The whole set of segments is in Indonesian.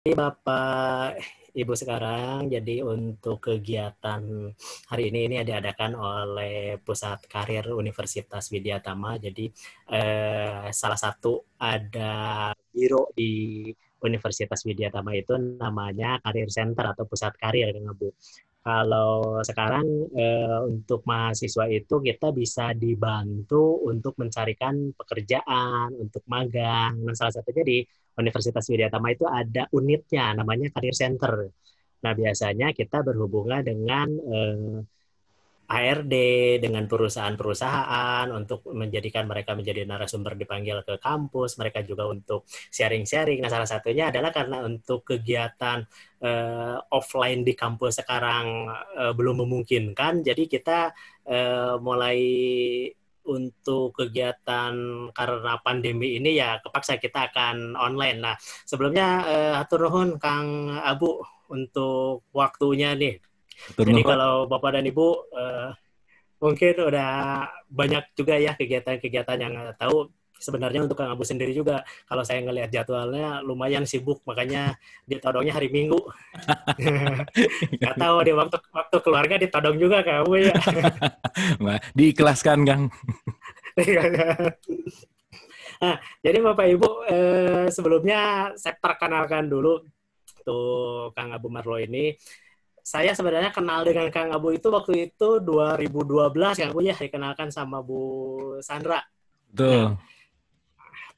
Jadi Bapak Ibu sekarang, jadi untuk kegiatan hari ini ini diadakan oleh Pusat Karir Universitas Widya Widyatama. Jadi eh, salah satu ada biro di Universitas Widya Widyatama itu namanya Karir Center atau Pusat Karir, ya, Bu. Kalau sekarang eh, untuk mahasiswa itu kita bisa dibantu untuk mencarikan pekerjaan, untuk magang, dan nah, salah satunya di Universitas Widyatama itu ada unitnya namanya Career Center. Nah, biasanya kita berhubungan dengan eh, ARD, dengan perusahaan-perusahaan untuk menjadikan mereka menjadi narasumber dipanggil ke kampus, mereka juga untuk sharing-sharing. Nah, salah satunya adalah karena untuk kegiatan eh, offline di kampus sekarang eh, belum memungkinkan, jadi kita eh, mulai untuk kegiatan karena pandemi ini ya kepaksa kita akan online. Nah, sebelumnya eh, atur nuhun Kang Abu untuk waktunya nih. Atur Jadi kalau Bapak dan Ibu eh, mungkin udah banyak juga ya kegiatan-kegiatan yang eh, tahu sebenarnya untuk Kang Abu sendiri juga kalau saya ngelihat jadwalnya lumayan sibuk makanya ditodongnya hari Minggu. Gak tahu di waktu waktu keluarga ditodong juga Kang Abu ya. Ma, diikhlaskan Kang. nah, jadi Bapak Ibu eh, sebelumnya saya perkenalkan dulu tuh Kang Abu Marlo ini saya sebenarnya kenal dengan Kang Abu itu waktu itu 2012 ya, Kang Abu ya dikenalkan sama Bu Sandra. Betul. Nah,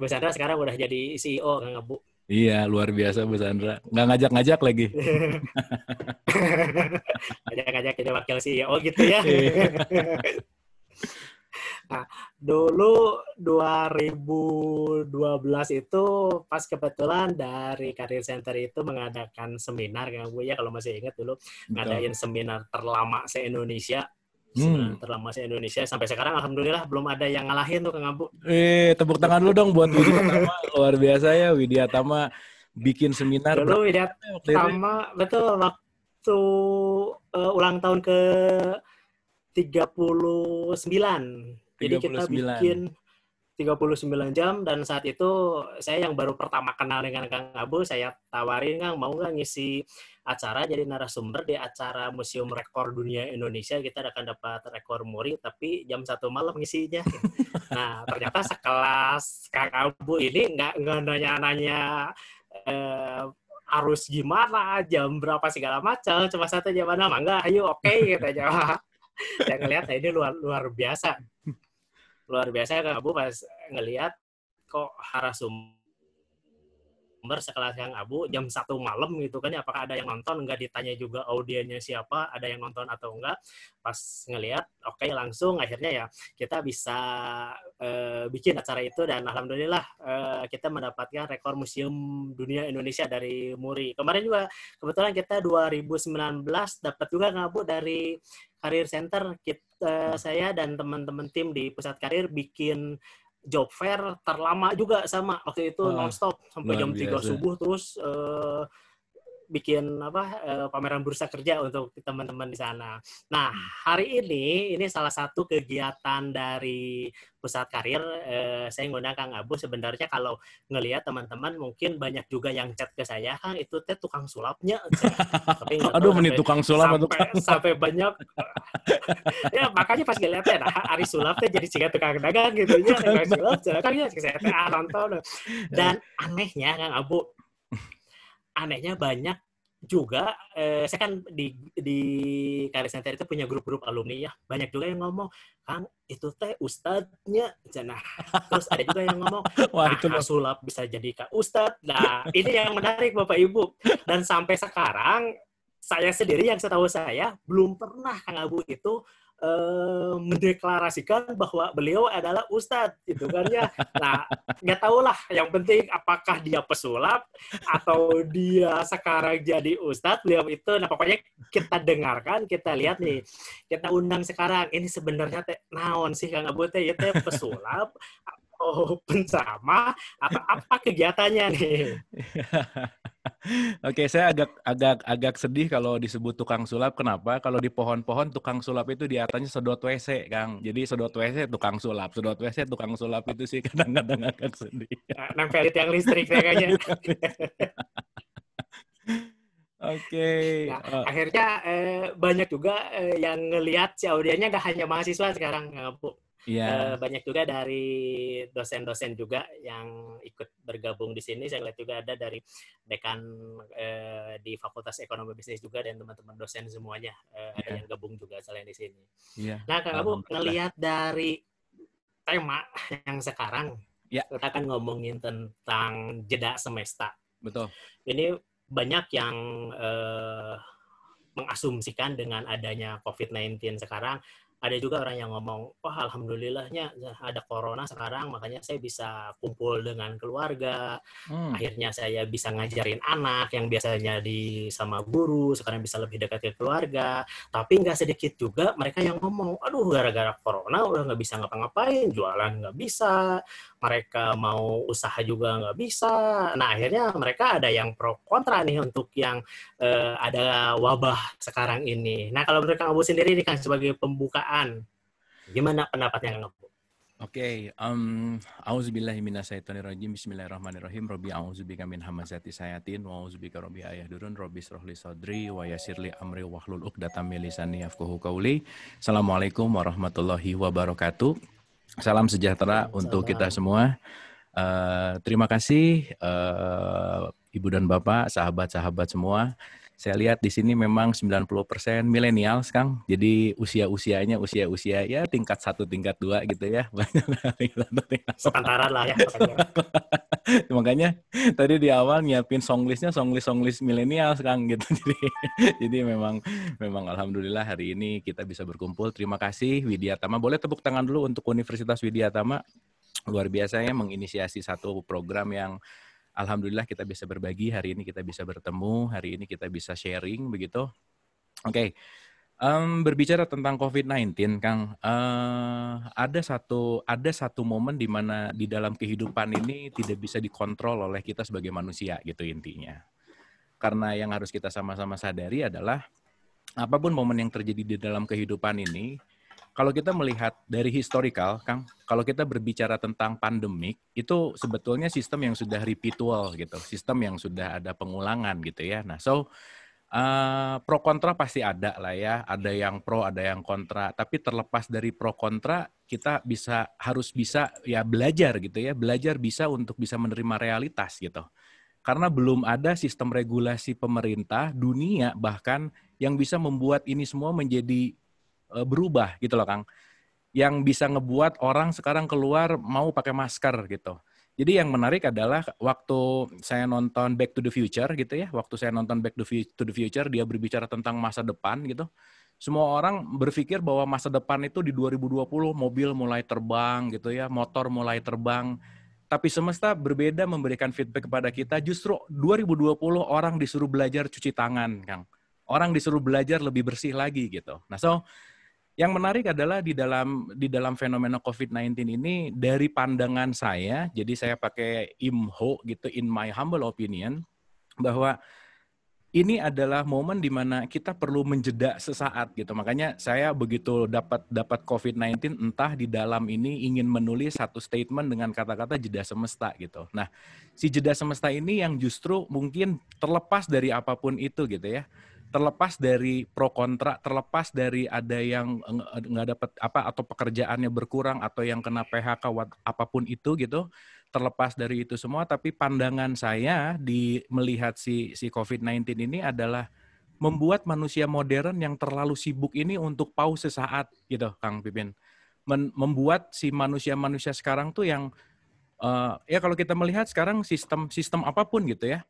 Bu Sandra sekarang udah jadi CEO kan nggak Bu? Iya, luar biasa Bu Sandra. Nggak ngajak-ngajak lagi. ngajak-ngajak jadi wakil CEO gitu ya. Iya. nah, dulu 2012 itu pas kebetulan dari Career Center itu mengadakan seminar kan Bu ya kalau masih ingat dulu Betul. ngadain seminar terlama se-Indonesia Hmm. terlama se Indonesia sampai sekarang alhamdulillah belum ada yang ngalahin tuh Kang Abu. Eh, tepuk tangan lu dong buat Widya Tama luar biasa ya Widya Tama bikin seminar. Dulu Widya Tama betul waktu uh, ulang tahun ke 39. 39. Jadi kita bikin 39 jam dan saat itu saya yang baru pertama kenal dengan Kang Abu saya tawarin Kang mau nggak ngisi acara jadi narasumber di acara Museum Rekor Dunia Indonesia kita akan dapat rekor muri tapi jam satu malam ngisinya nah ternyata sekelas Kang Abu ini nggak nggak nanya-nanya eh, harus gimana jam berapa segala macam cuma satu jam mana enggak ayo oke okay, gitu aja saya ngelihat nah, ini luar luar biasa luar biasa Kang Abu pas ngelihat kok harasum Umar sekelas yang Abu jam satu malam gitu kan ya apakah ada yang nonton nggak ditanya juga audiennya siapa ada yang nonton atau enggak pas ngelihat oke okay, langsung akhirnya ya kita bisa uh, bikin acara itu dan alhamdulillah uh, kita mendapatkan rekor museum dunia Indonesia dari Muri kemarin juga kebetulan kita 2019 dapat juga ngabu dari Karir Center kita eh, saya dan teman-teman tim di Pusat Karir bikin job fair terlama juga sama waktu itu ah, nonstop sampai jam biasa. 3 subuh terus uh, bikin apa eh, pameran bursa kerja untuk teman-teman di sana. Nah, hmm. hari ini ini salah satu kegiatan dari pusat karir eh, saya ngundang Kang Abu sebenarnya kalau ngelihat teman-teman mungkin banyak juga yang chat ke saya Kang itu teh tukang sulapnya aduh menit tukang sulap sampai, tukang sulap. sampai banyak ya makanya pas ngeliat teh nah, hari sulap teh jadi ciga tukang dagang gitu ya tukang sulap kan ya saya teh ah, dan iya. anehnya Kang Abu anehnya banyak juga eh, saya kan di di Kali center itu punya grup-grup alumni ya banyak juga yang ngomong kang itu teh ustadnya jenah terus ada juga yang ngomong Wah, itu ah, sulap bisa jadi kak ustad nah ini yang menarik bapak ibu dan sampai sekarang saya sendiri yang setahu saya belum pernah kang abu itu uh, mendeklarasikan bahwa beliau adalah ustadz gitu kan ya. Nah, nggak tahu lah. Yang penting apakah dia pesulap atau dia sekarang jadi ustadz. Beliau itu, nah pokoknya kita dengarkan, kita lihat nih, kita undang sekarang. Ini sebenarnya teh naon sih kang Abu teh, ya teh pesulap open sama apa apa kegiatannya nih? Oke, saya agak agak agak sedih kalau disebut tukang sulap. Kenapa? Kalau di pohon-pohon tukang sulap itu di atasnya sedot WC, Kang. Jadi sedot WC tukang sulap, sedot WC tukang sulap itu sih kadang-kadang agak sedih. Nempelin nah, yang listrik ya, kayaknya. Oke. Okay. Nah, uh. Akhirnya eh, banyak juga eh, yang ngelihat si audiennya nggak hanya mahasiswa sekarang, eh, Bu? yeah. Iya. uh, banyak juga dari dosen-dosen juga yang ikut bergabung di sini saya lihat juga ada dari dekan uh, di Fakultas Ekonomi Bisnis juga dan teman-teman dosen semuanya uh, eh, yeah. ada iya. yang gabung juga selain di sini yeah. nah kalau kamu melihat dari tema yang sekarang yeah. kita akan ngomongin tentang jeda semesta betul ini banyak yang uh, mengasumsikan dengan adanya COVID-19 sekarang ada juga orang yang ngomong, wah oh, alhamdulillahnya nah, ada corona sekarang, makanya saya bisa kumpul dengan keluarga. Hmm. Akhirnya saya bisa ngajarin anak yang biasanya di sama guru, sekarang bisa lebih dekat ke keluarga. Tapi nggak sedikit juga mereka yang ngomong, aduh gara-gara corona udah nggak bisa ngapa-ngapain, jualan nggak bisa, mereka mau usaha juga nggak bisa. Nah akhirnya mereka ada yang pro kontra nih untuk yang eh, ada wabah sekarang ini. Nah kalau mereka Kang Abu sendiri ini kan sebagai pembuka kebiasaan. Gimana pendapatnya Kang Opo? Oke, okay, um, auzubillahi minasyaitonirrajim. Bismillahirrahmanirrahim. Rabbi a'udzubika min hamazati sayatin wa auzubika rabbi ayahdurun rabbi srohli sodri wa yasirli amri wa uqdatam min lisani yafqahu qawli. Assalamualaikum warahmatullahi wabarakatuh. Salam sejahtera Salam. untuk kita semua. Uh, terima kasih uh, Ibu dan Bapak, sahabat-sahabat semua. Saya lihat di sini memang 90% milenial sekarang. Jadi usia-usianya usia-usia ya tingkat satu tingkat dua gitu ya. Banyak sepantaran lah ya. Makanya tadi di awal nyiapin songlistnya songlist songlist milenial sekarang gitu. Jadi jadi memang memang alhamdulillah hari ini kita bisa berkumpul. Terima kasih Widya Tama. Boleh tepuk tangan dulu untuk Universitas Widya Tama. Luar biasa ya menginisiasi satu program yang alhamdulillah kita bisa berbagi hari ini kita bisa bertemu hari ini kita bisa sharing begitu oke okay. um, berbicara tentang COVID-19 Kang uh, ada satu ada satu momen di mana di dalam kehidupan ini tidak bisa dikontrol oleh kita sebagai manusia gitu intinya karena yang harus kita sama-sama sadari adalah apapun momen yang terjadi di dalam kehidupan ini kalau kita melihat dari historical, Kang, kalau kita berbicara tentang pandemik, itu sebetulnya sistem yang sudah repeatual gitu, sistem yang sudah ada pengulangan gitu ya. Nah, so uh, pro kontra pasti ada lah ya, ada yang pro, ada yang kontra. Tapi terlepas dari pro kontra, kita bisa harus bisa ya belajar gitu ya, belajar bisa untuk bisa menerima realitas gitu. Karena belum ada sistem regulasi pemerintah dunia bahkan yang bisa membuat ini semua menjadi Eh, berubah gitu loh Kang. Yang bisa ngebuat orang sekarang keluar mau pakai masker gitu. Jadi yang menarik adalah waktu saya nonton Back to the Future gitu ya, waktu saya nonton Back to the Future dia berbicara tentang masa depan gitu. Semua orang berpikir bahwa masa depan itu di 2020 mobil mulai terbang gitu ya, motor mulai terbang. Tapi semesta berbeda memberikan feedback kepada kita justru 2020 orang disuruh belajar cuci tangan, Kang. Orang disuruh belajar lebih bersih lagi gitu. Nah, so yang menarik adalah di dalam di dalam fenomena COVID-19 ini dari pandangan saya, jadi saya pakai IMHO gitu in my humble opinion bahwa ini adalah momen di mana kita perlu menjeda sesaat gitu. Makanya saya begitu dapat dapat COVID-19 entah di dalam ini ingin menulis satu statement dengan kata-kata jeda semesta gitu. Nah, si jeda semesta ini yang justru mungkin terlepas dari apapun itu gitu ya terlepas dari pro kontra, terlepas dari ada yang nggak dapat apa atau pekerjaannya berkurang atau yang kena PHK what, apapun itu gitu, terlepas dari itu semua, tapi pandangan saya di melihat si si COVID-19 ini adalah membuat manusia modern yang terlalu sibuk ini untuk pause sesaat gitu, Kang Pipin. Men, membuat si manusia-manusia sekarang tuh yang uh, ya kalau kita melihat sekarang sistem sistem apapun gitu ya,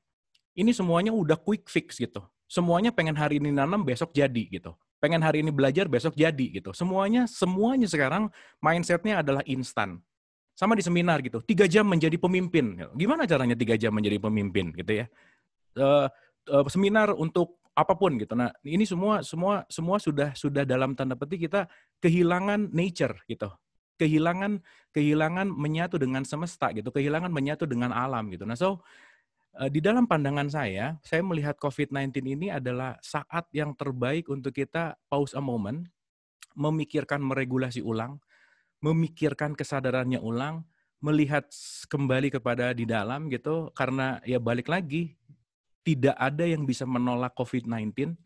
ini semuanya udah quick fix gitu semuanya pengen hari ini nanam besok jadi gitu pengen hari ini belajar besok jadi gitu semuanya semuanya sekarang mindsetnya adalah instan sama di seminar gitu tiga jam menjadi pemimpin gitu. gimana caranya tiga jam menjadi pemimpin gitu ya uh, seminar untuk apapun gitu nah ini semua semua semua sudah sudah dalam tanda petik kita kehilangan nature gitu kehilangan kehilangan menyatu dengan semesta gitu kehilangan menyatu dengan alam gitu nah so Eh, di dalam pandangan saya, saya melihat COVID-19 ini adalah saat yang terbaik untuk kita pause a moment, memikirkan meregulasi ulang, memikirkan kesadarannya ulang, melihat kembali kepada di dalam gitu, karena ya balik lagi, tidak ada yang bisa menolak COVID-19.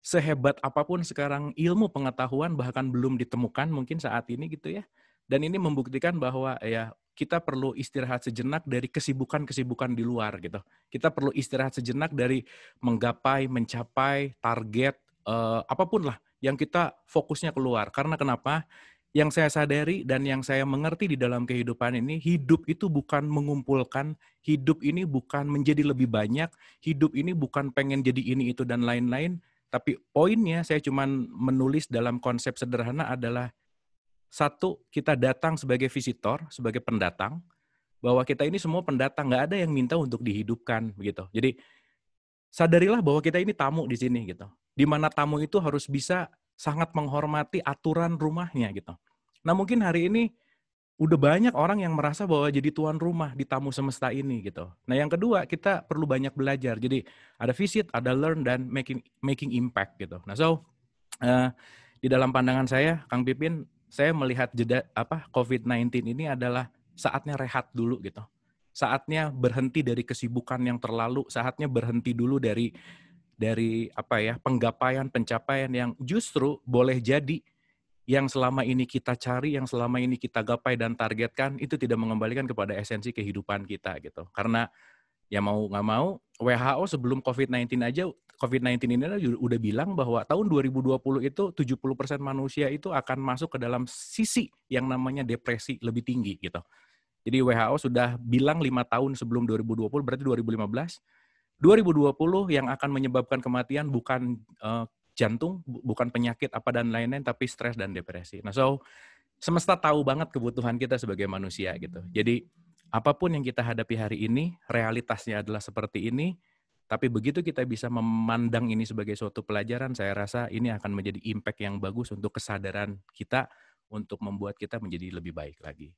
Sehebat apapun sekarang ilmu pengetahuan bahkan belum ditemukan mungkin saat ini gitu ya. Dan ini membuktikan bahwa ya kita perlu istirahat sejenak dari kesibukan-kesibukan di luar gitu. Kita perlu istirahat sejenak dari menggapai, mencapai target eh, apapun lah yang kita fokusnya keluar. Karena kenapa? Yang saya sadari dan yang saya mengerti di dalam kehidupan ini, hidup itu bukan mengumpulkan, hidup ini bukan menjadi lebih banyak, hidup ini bukan pengen jadi ini itu dan lain-lain, tapi poinnya saya cuman menulis dalam konsep sederhana adalah satu, kita datang sebagai visitor, sebagai pendatang, bahwa kita ini semua pendatang, nggak ada yang minta untuk dihidupkan begitu. Jadi sadarilah bahwa kita ini tamu di sini gitu. Di mana tamu itu harus bisa sangat menghormati aturan rumahnya gitu. Nah mungkin hari ini udah banyak orang yang merasa bahwa jadi tuan rumah di tamu semesta ini gitu. Nah yang kedua kita perlu banyak belajar. Jadi ada visit, ada learn dan making making impact gitu. Nah so uh, di dalam pandangan saya, Kang Pipin saya melihat jeda apa COVID-19 ini adalah saatnya rehat dulu gitu. Saatnya berhenti dari kesibukan yang terlalu, saatnya berhenti dulu dari dari apa ya, penggapaian, pencapaian yang justru boleh jadi yang selama ini kita cari, yang selama ini kita gapai dan targetkan itu tidak mengembalikan kepada esensi kehidupan kita gitu. Karena ya mau nggak mau WHO sebelum COVID-19 aja COVID-19 ini adalah udah bilang bahwa tahun 2020 itu 70% manusia itu akan masuk ke dalam sisi yang namanya depresi lebih tinggi gitu. Jadi WHO sudah bilang lima tahun sebelum 2020 berarti 2015 2020 yang akan menyebabkan kematian bukan uh, jantung, bukan penyakit apa dan lain-lain tapi stres dan depresi. Nah, so semesta tahu banget kebutuhan kita sebagai manusia gitu. Jadi apapun yang kita hadapi hari ini, realitasnya adalah seperti ini tapi begitu kita bisa memandang ini sebagai suatu pelajaran, saya rasa ini akan menjadi impact yang bagus untuk kesadaran kita untuk membuat kita menjadi lebih baik lagi.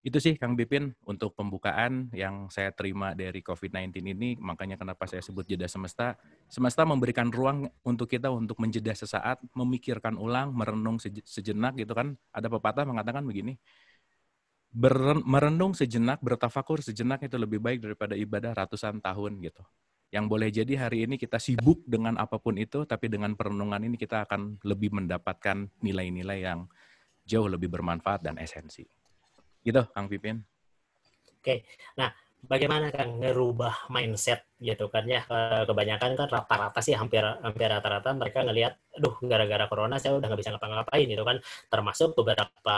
Itu sih Kang Bipin untuk pembukaan yang saya terima dari COVID-19 ini, makanya kenapa saya sebut jeda semesta. Semesta memberikan ruang untuk kita untuk menjeda sesaat, memikirkan ulang, merenung sejenak gitu kan. Ada pepatah mengatakan begini, merenung sejenak, bertafakur sejenak itu lebih baik daripada ibadah ratusan tahun gitu yang boleh jadi hari ini kita sibuk dengan apapun itu, tapi dengan perenungan ini kita akan lebih mendapatkan nilai-nilai yang jauh lebih bermanfaat dan esensi. Gitu, Kang Pipin. Oke, nah bagaimana Kang ngerubah mindset gitu kan ya kebanyakan kan rata-rata sih hampir hampir rata-rata mereka ngelihat duh gara-gara corona saya udah nggak bisa ngapa-ngapain gitu kan termasuk beberapa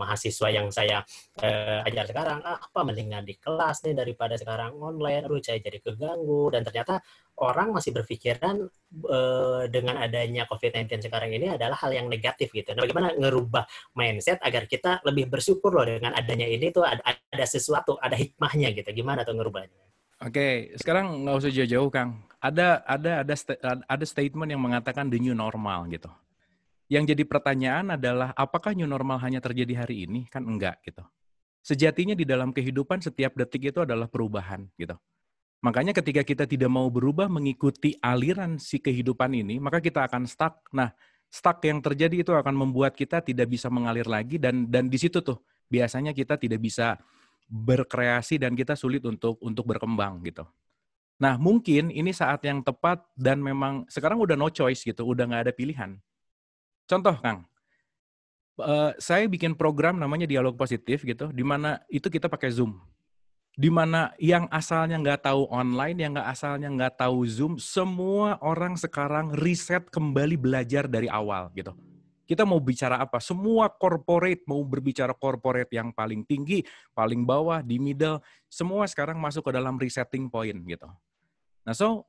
mahasiswa yang saya eh, ajar sekarang ah, apa mendingan di kelas nih daripada sekarang online aduh saya jadi keganggu dan ternyata orang masih berpikiran eh, dengan adanya COVID-19 sekarang ini adalah hal yang negatif gitu. Nah, bagaimana ngerubah mindset agar kita lebih bersyukur loh dengan adanya ini tuh ada, ada sesuatu, ada hikmahnya gitu. Gimana tuh ngerubahnya? Oke, sekarang nggak usah jauh-jauh, Kang. Ada ada ada ada statement yang mengatakan the new normal gitu. Yang jadi pertanyaan adalah apakah new normal hanya terjadi hari ini? Kan enggak gitu. Sejatinya di dalam kehidupan setiap detik itu adalah perubahan gitu. Makanya ketika kita tidak mau berubah mengikuti aliran si kehidupan ini, maka kita akan stuck. Nah, stuck yang terjadi itu akan membuat kita tidak bisa mengalir lagi dan dan di situ tuh biasanya kita tidak bisa berkreasi dan kita sulit untuk untuk berkembang gitu. Nah, mungkin ini saat yang tepat dan memang sekarang udah no choice gitu, udah nggak ada pilihan. Contoh, Kang, eh, saya bikin program namanya Dialog Positif gitu, di mana itu kita pakai Zoom. Di mana yang asalnya nggak tahu online, yang nggak asalnya nggak tahu Zoom, semua orang sekarang riset kembali belajar dari awal gitu. Kita mau bicara apa? Semua corporate mau berbicara corporate yang paling tinggi, paling bawah, di middle, semua sekarang masuk ke dalam resetting point gitu. Nah, so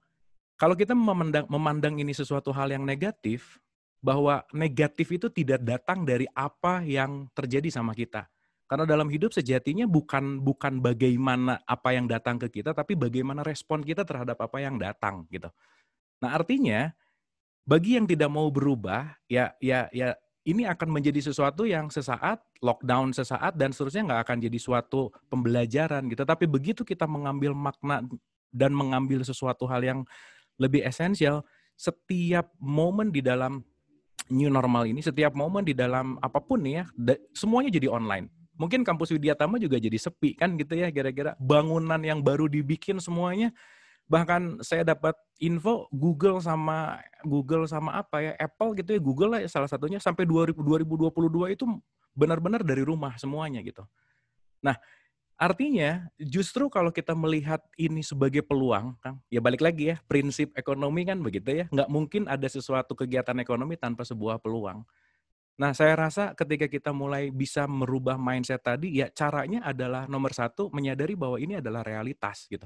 kalau kita memandang, memandang ini sesuatu hal yang negatif, bahwa negatif itu tidak datang dari apa yang terjadi sama kita. Karena dalam hidup sejatinya bukan bukan bagaimana apa yang datang ke kita, tapi bagaimana respon kita terhadap apa yang datang gitu. Nah artinya bagi yang tidak mau berubah, ya ya ya ini akan menjadi sesuatu yang sesaat lockdown sesaat dan seterusnya nggak akan jadi suatu pembelajaran gitu. Tapi begitu kita mengambil makna dan mengambil sesuatu hal yang lebih esensial, setiap momen di dalam new normal ini, setiap momen di dalam apapun nih ya, semuanya jadi online. Mungkin kampus Widyatama juga jadi sepi kan gitu ya, gara-gara bangunan yang baru dibikin semuanya bahkan saya dapat info Google sama Google sama apa ya Apple gitu ya Google lah ya, salah satunya sampai 2000, 2022 itu benar-benar dari rumah semuanya gitu. Nah, artinya justru kalau kita melihat ini sebagai peluang, kan, ya balik lagi ya, prinsip ekonomi kan begitu ya, nggak mungkin ada sesuatu kegiatan ekonomi tanpa sebuah peluang. Nah, saya rasa ketika kita mulai bisa merubah mindset tadi, ya caranya adalah nomor satu, menyadari bahwa ini adalah realitas gitu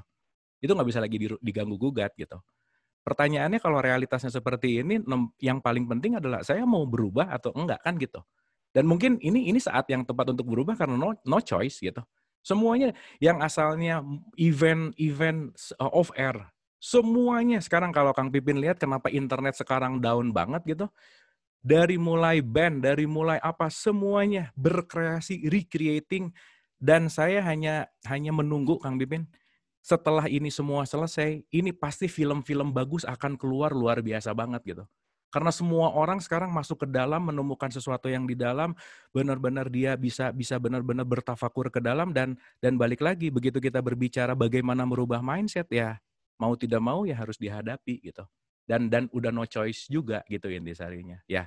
itu nggak bisa lagi diganggu gugat gitu. Pertanyaannya kalau realitasnya seperti ini, yang paling penting adalah saya mau berubah atau enggak kan gitu. Dan mungkin ini ini saat yang tepat untuk berubah karena no, no choice gitu. Semuanya yang asalnya event-event uh, off air, semuanya sekarang kalau Kang Pipin lihat kenapa internet sekarang down banget gitu, dari mulai band, dari mulai apa semuanya berkreasi, recreating dan saya hanya hanya menunggu Kang Pipin setelah ini semua selesai, ini pasti film-film bagus akan keluar luar biasa banget gitu. Karena semua orang sekarang masuk ke dalam menemukan sesuatu yang di dalam, benar-benar dia bisa bisa benar-benar bertafakur ke dalam dan dan balik lagi begitu kita berbicara bagaimana merubah mindset ya mau tidak mau ya harus dihadapi gitu. Dan dan udah no choice juga gitu intisarinya. Ya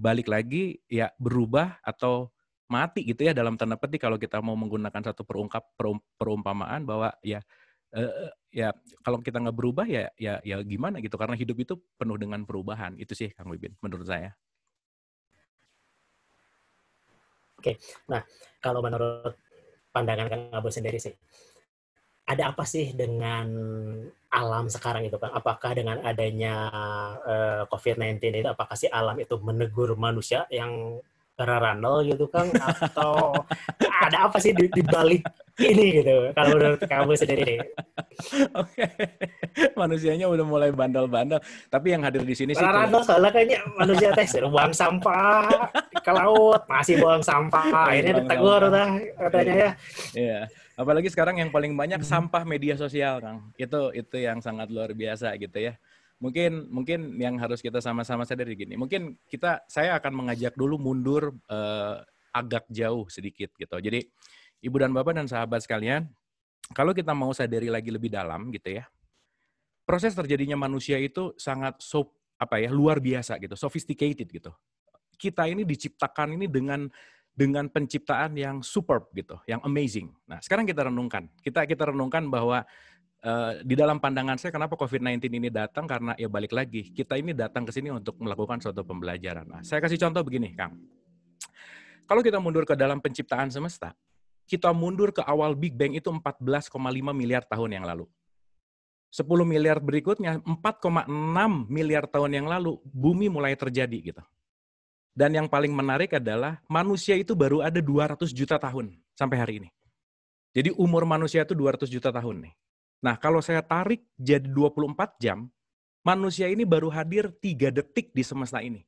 balik lagi ya berubah atau mati gitu ya dalam tanda petik kalau kita mau menggunakan satu perungkap perumpamaan bahwa ya uh, ya kalau kita nggak berubah ya ya ya gimana gitu karena hidup itu penuh dengan perubahan itu sih Kang Wibin menurut saya. Oke, nah kalau menurut pandangan Kang Abu sendiri sih, ada apa sih dengan alam sekarang itu kan? Apakah dengan adanya uh, eh, COVID-19 itu apakah si alam itu menegur manusia yang karena Randall gitu kan atau ada apa sih di, di balik ini gitu kalau menurut kamu sendiri deh. Oke. Manusianya udah mulai bandel-bandel, tapi yang hadir di sini sih Randall soalnya kayaknya manusia teh seru buang sampah ke laut, masih buang sampah. Iya, akhirnya ditegur dah katanya ya. Iya. Apalagi sekarang yang paling banyak hmm. sampah media sosial, Kang. Itu itu yang sangat luar biasa gitu ya mungkin mungkin yang harus kita sama-sama sadari gini mungkin kita saya akan mengajak dulu mundur uh, agak jauh sedikit gitu jadi ibu dan bapak dan sahabat sekalian kalau kita mau sadari lagi lebih dalam gitu ya proses terjadinya manusia itu sangat so, apa ya luar biasa gitu sophisticated gitu kita ini diciptakan ini dengan dengan penciptaan yang superb gitu, yang amazing. Nah, sekarang kita renungkan. Kita kita renungkan bahwa Eh, di dalam pandangan saya kenapa COVID-19 ini datang karena ya balik lagi kita ini datang ke sini untuk melakukan suatu pembelajaran. Nah, saya kasih contoh begini, Kang. Kalau kita mundur ke dalam penciptaan semesta, kita mundur ke awal Big Bang itu 14,5 miliar tahun yang lalu. 10 miliar berikutnya 4,6 miliar tahun yang lalu bumi mulai terjadi gitu. Dan yang paling menarik adalah manusia itu baru ada 200 juta tahun sampai hari ini. Jadi umur manusia itu 200 juta tahun nih. Nah, kalau saya tarik jadi 24 jam, manusia ini baru hadir tiga detik di semesta ini.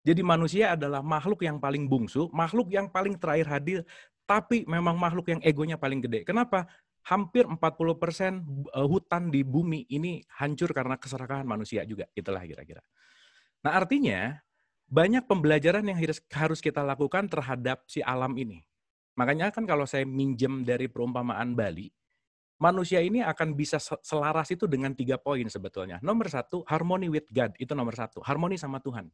Jadi manusia adalah makhluk yang paling bungsu, makhluk yang paling terakhir hadir, tapi memang makhluk yang egonya paling gede. Kenapa? Hampir 40% eh, hutan di bumi ini hancur karena keserakahan manusia juga. Itulah kira-kira. Nah artinya banyak pembelajaran yang harus kita lakukan terhadap si alam ini. Makanya kan kalau saya minjem dari perumpamaan Bali, manusia ini akan bisa selaras itu dengan tiga poin sebetulnya. Nomor satu, harmony with God. Itu nomor satu. Harmoni sama Tuhan.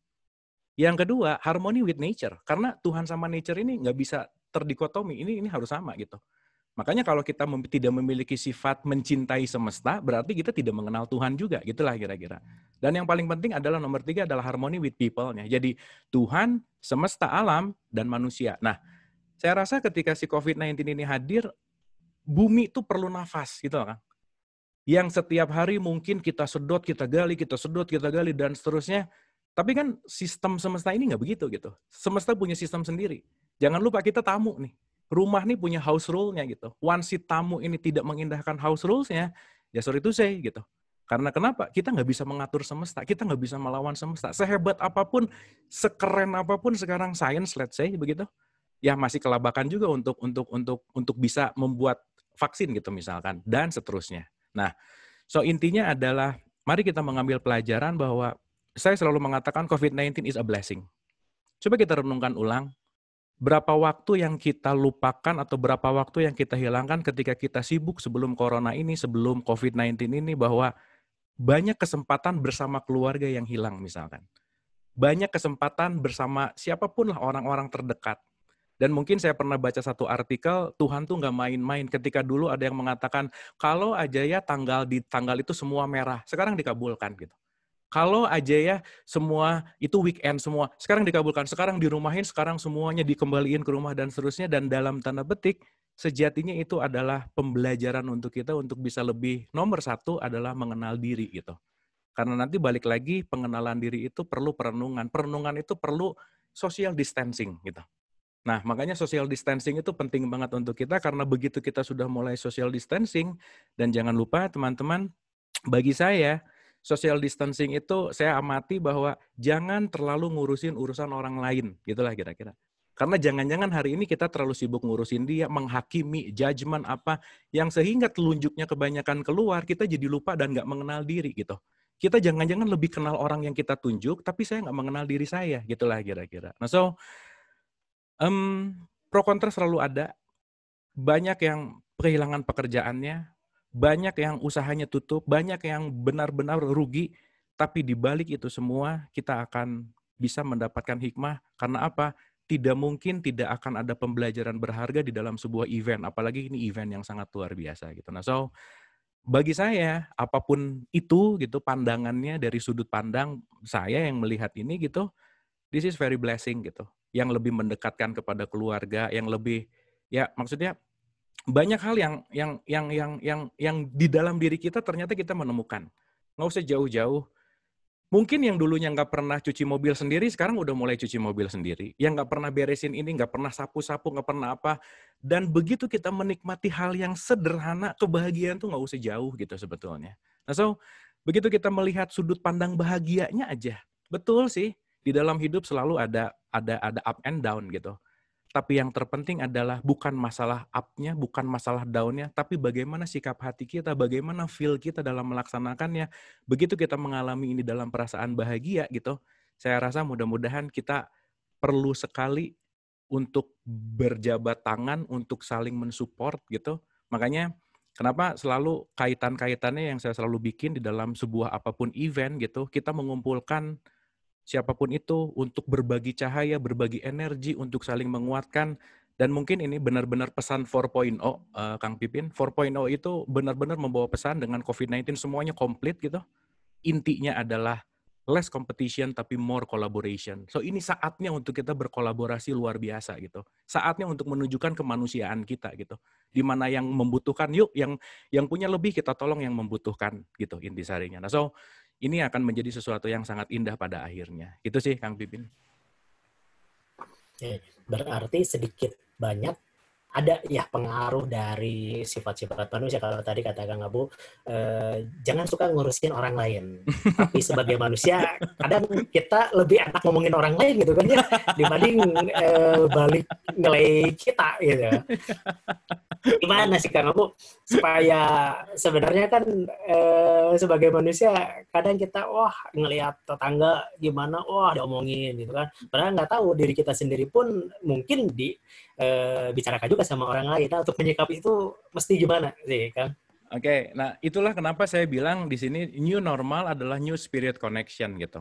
Yang kedua, harmony with nature. Karena Tuhan sama nature ini nggak bisa terdikotomi. Ini ini harus sama gitu. Makanya kalau kita mem tidak memiliki sifat mencintai semesta, berarti kita tidak mengenal Tuhan juga, gitulah kira-kira. Dan yang paling penting adalah nomor tiga adalah harmony with people-nya. Jadi Tuhan, semesta alam, dan manusia. Nah, saya rasa ketika si COVID-19 ini hadir, bumi itu perlu nafas gitu kan, Yang setiap hari mungkin kita sedot, kita gali, kita sedot, kita gali, dan seterusnya. Tapi kan sistem semesta ini nggak begitu gitu. Semesta punya sistem sendiri. Jangan lupa kita tamu nih. Rumah nih punya house rule-nya gitu. Once si tamu ini tidak mengindahkan house rules-nya, ya sorry to say gitu. Karena kenapa? Kita nggak bisa mengatur semesta, kita nggak bisa melawan semesta. Sehebat apapun, sekeren apapun sekarang science let's say begitu, ya masih kelabakan juga untuk untuk untuk untuk bisa membuat vaksin gitu misalkan dan seterusnya. Nah, so intinya adalah mari kita mengambil pelajaran bahwa saya selalu mengatakan COVID-19 is a blessing. Coba kita renungkan ulang berapa waktu yang kita lupakan atau berapa waktu yang kita hilangkan ketika kita sibuk sebelum corona ini, sebelum COVID-19 ini bahwa banyak kesempatan bersama keluarga yang hilang misalkan. Banyak kesempatan bersama siapapun lah orang-orang terdekat dan mungkin saya pernah baca satu artikel, Tuhan tuh nggak main-main. Ketika dulu ada yang mengatakan, kalau aja ya tanggal di tanggal itu semua merah, sekarang dikabulkan gitu. Kalau aja ya semua itu weekend semua, sekarang dikabulkan, sekarang dirumahin, sekarang semuanya dikembaliin ke rumah dan seterusnya. Dan dalam tanda petik, sejatinya itu adalah pembelajaran untuk kita untuk bisa lebih nomor satu adalah mengenal diri gitu. Karena nanti balik lagi pengenalan diri itu perlu perenungan. Perenungan itu perlu social distancing gitu. Nah, makanya social distancing itu penting banget untuk kita karena begitu kita sudah mulai social distancing dan jangan lupa teman-teman bagi saya social distancing itu saya amati bahwa jangan terlalu ngurusin urusan orang lain, gitulah kira-kira. Karena jangan-jangan hari ini kita terlalu sibuk ngurusin dia, menghakimi, judgement apa, yang sehingga telunjuknya kebanyakan keluar, kita jadi lupa dan nggak mengenal diri gitu. Kita jangan-jangan lebih kenal orang yang kita tunjuk, tapi saya nggak mengenal diri saya, gitulah kira-kira. Nah, so Um, pro kontra selalu ada. Banyak yang kehilangan pekerjaannya, banyak yang usahanya tutup, banyak yang benar-benar rugi. Tapi di balik itu semua, kita akan bisa mendapatkan hikmah. Karena apa? Tidak mungkin tidak akan ada pembelajaran berharga di dalam sebuah event, apalagi ini event yang sangat luar biasa gitu. Nah, so bagi saya apapun itu gitu pandangannya dari sudut pandang saya yang melihat ini gitu, this is very blessing gitu yang lebih mendekatkan kepada keluarga, yang lebih ya maksudnya banyak hal yang yang yang yang yang yang di dalam diri kita ternyata kita menemukan. Nggak usah jauh-jauh. Mungkin yang dulunya nggak pernah cuci mobil sendiri, sekarang udah mulai cuci mobil sendiri. Yang nggak pernah beresin ini, nggak pernah sapu-sapu, nggak pernah apa. Dan begitu kita menikmati hal yang sederhana, kebahagiaan tuh nggak usah jauh gitu sebetulnya. Nah, so begitu kita melihat sudut pandang bahagianya aja, betul sih di dalam hidup selalu ada ada ada up and down gitu. Tapi yang terpenting adalah bukan masalah up-nya, bukan masalah down-nya, tapi bagaimana sikap hati kita, bagaimana feel kita dalam melaksanakannya. Begitu kita mengalami ini dalam perasaan bahagia gitu, saya rasa mudah-mudahan kita perlu sekali untuk berjabat tangan, untuk saling mensupport gitu. Makanya Kenapa selalu kaitan-kaitannya yang saya selalu bikin di dalam sebuah apapun event gitu, kita mengumpulkan siapapun itu untuk berbagi cahaya, berbagi energi, untuk saling menguatkan. Dan mungkin ini benar-benar pesan 4.0, uh, eh, Kang Pipin. 4.0 itu benar-benar membawa pesan dengan COVID-19 semuanya komplit gitu. Intinya adalah less competition tapi more collaboration. So ini saatnya untuk kita berkolaborasi luar biasa gitu. Saatnya untuk menunjukkan kemanusiaan kita gitu. Di mana yang membutuhkan yuk yang yang punya lebih kita tolong yang membutuhkan gitu intisarinya. Nah so ini akan menjadi sesuatu yang sangat indah pada akhirnya. Itu sih Kang Pipin. Berarti sedikit banyak ada ya pengaruh dari sifat-sifat manusia. Kalau tadi kata Kang Abu, eh, jangan suka ngurusin orang lain. Tapi sebagai manusia, kadang kita lebih enak ngomongin orang lain gitu kan ya, dibanding eh, balik nilai kita gitu. Gimana sih Kang Abu supaya sebenarnya kan eh, sebagai manusia kadang kita wah ngelihat tetangga gimana, wah diomongin gitu kan. Padahal nggak tahu diri kita sendiri pun mungkin di Eh, bicarakan juga sama orang lain. Nah, untuk menyikapi itu mesti gimana sih, Kang? Oke, okay. nah itulah kenapa saya bilang di sini new normal adalah new spirit connection gitu.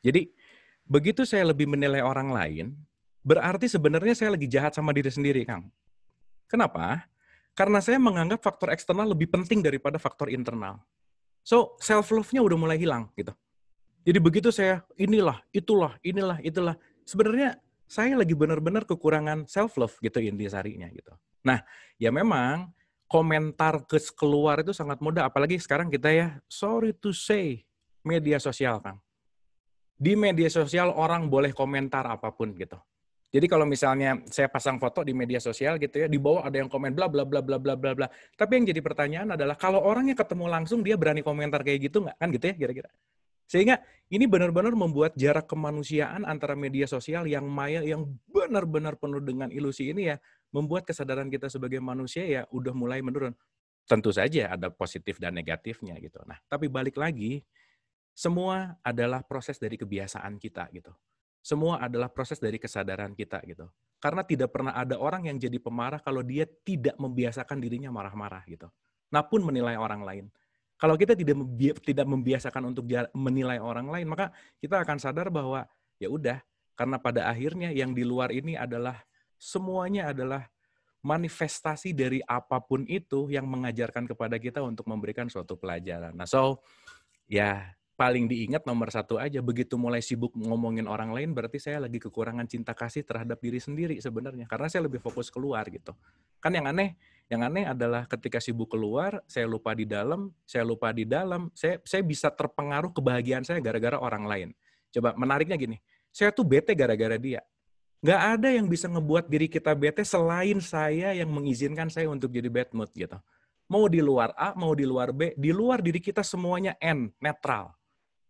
Jadi begitu saya lebih menilai orang lain, berarti sebenarnya saya lagi jahat sama diri sendiri, Kang. Kenapa? Karena saya menganggap faktor eksternal lebih penting daripada faktor internal. So, self love-nya udah mulai hilang gitu. Jadi begitu saya inilah, itulah, inilah, itulah. Sebenarnya saya lagi benar-benar kekurangan self love gitu intisarinya gitu. Nah, ya memang komentar ke keluar itu sangat mudah apalagi sekarang kita ya sorry to say media sosial kan. Di media sosial orang boleh komentar apapun gitu. Jadi kalau misalnya saya pasang foto di media sosial gitu ya, di bawah ada yang komen bla bla bla bla bla bla bla. Tapi yang jadi pertanyaan adalah kalau orangnya ketemu langsung dia berani komentar kayak gitu nggak kan gitu ya kira-kira? Sehingga ini benar-benar membuat jarak kemanusiaan antara media sosial yang maya, yang benar-benar penuh dengan ilusi ini ya, membuat kesadaran kita sebagai manusia ya udah mulai menurun. Tentu saja ada positif dan negatifnya gitu. Nah, tapi balik lagi, semua adalah proses dari kebiasaan kita gitu. Semua adalah proses dari kesadaran kita gitu. Karena tidak pernah ada orang yang jadi pemarah kalau dia tidak membiasakan dirinya marah-marah gitu. Nah pun menilai orang lain. Kalau kita tidak tidak membiasakan untuk menilai orang lain, maka kita akan sadar bahwa ya udah karena pada akhirnya yang di luar ini adalah semuanya adalah manifestasi dari apapun itu yang mengajarkan kepada kita untuk memberikan suatu pelajaran. Nah, so ya paling diingat nomor satu aja begitu mulai sibuk ngomongin orang lain berarti saya lagi kekurangan cinta kasih terhadap diri sendiri sebenarnya karena saya lebih fokus keluar gitu kan yang aneh yang aneh adalah ketika sibuk keluar, saya lupa di dalam, saya lupa di dalam, saya saya bisa terpengaruh kebahagiaan saya gara-gara orang lain. Coba menariknya gini, saya tuh bete gara-gara dia. Gak ada yang bisa ngebuat diri kita bete selain saya yang mengizinkan saya untuk jadi bad mood gitu. Mau di luar A, mau di luar B, di luar diri kita semuanya N, netral.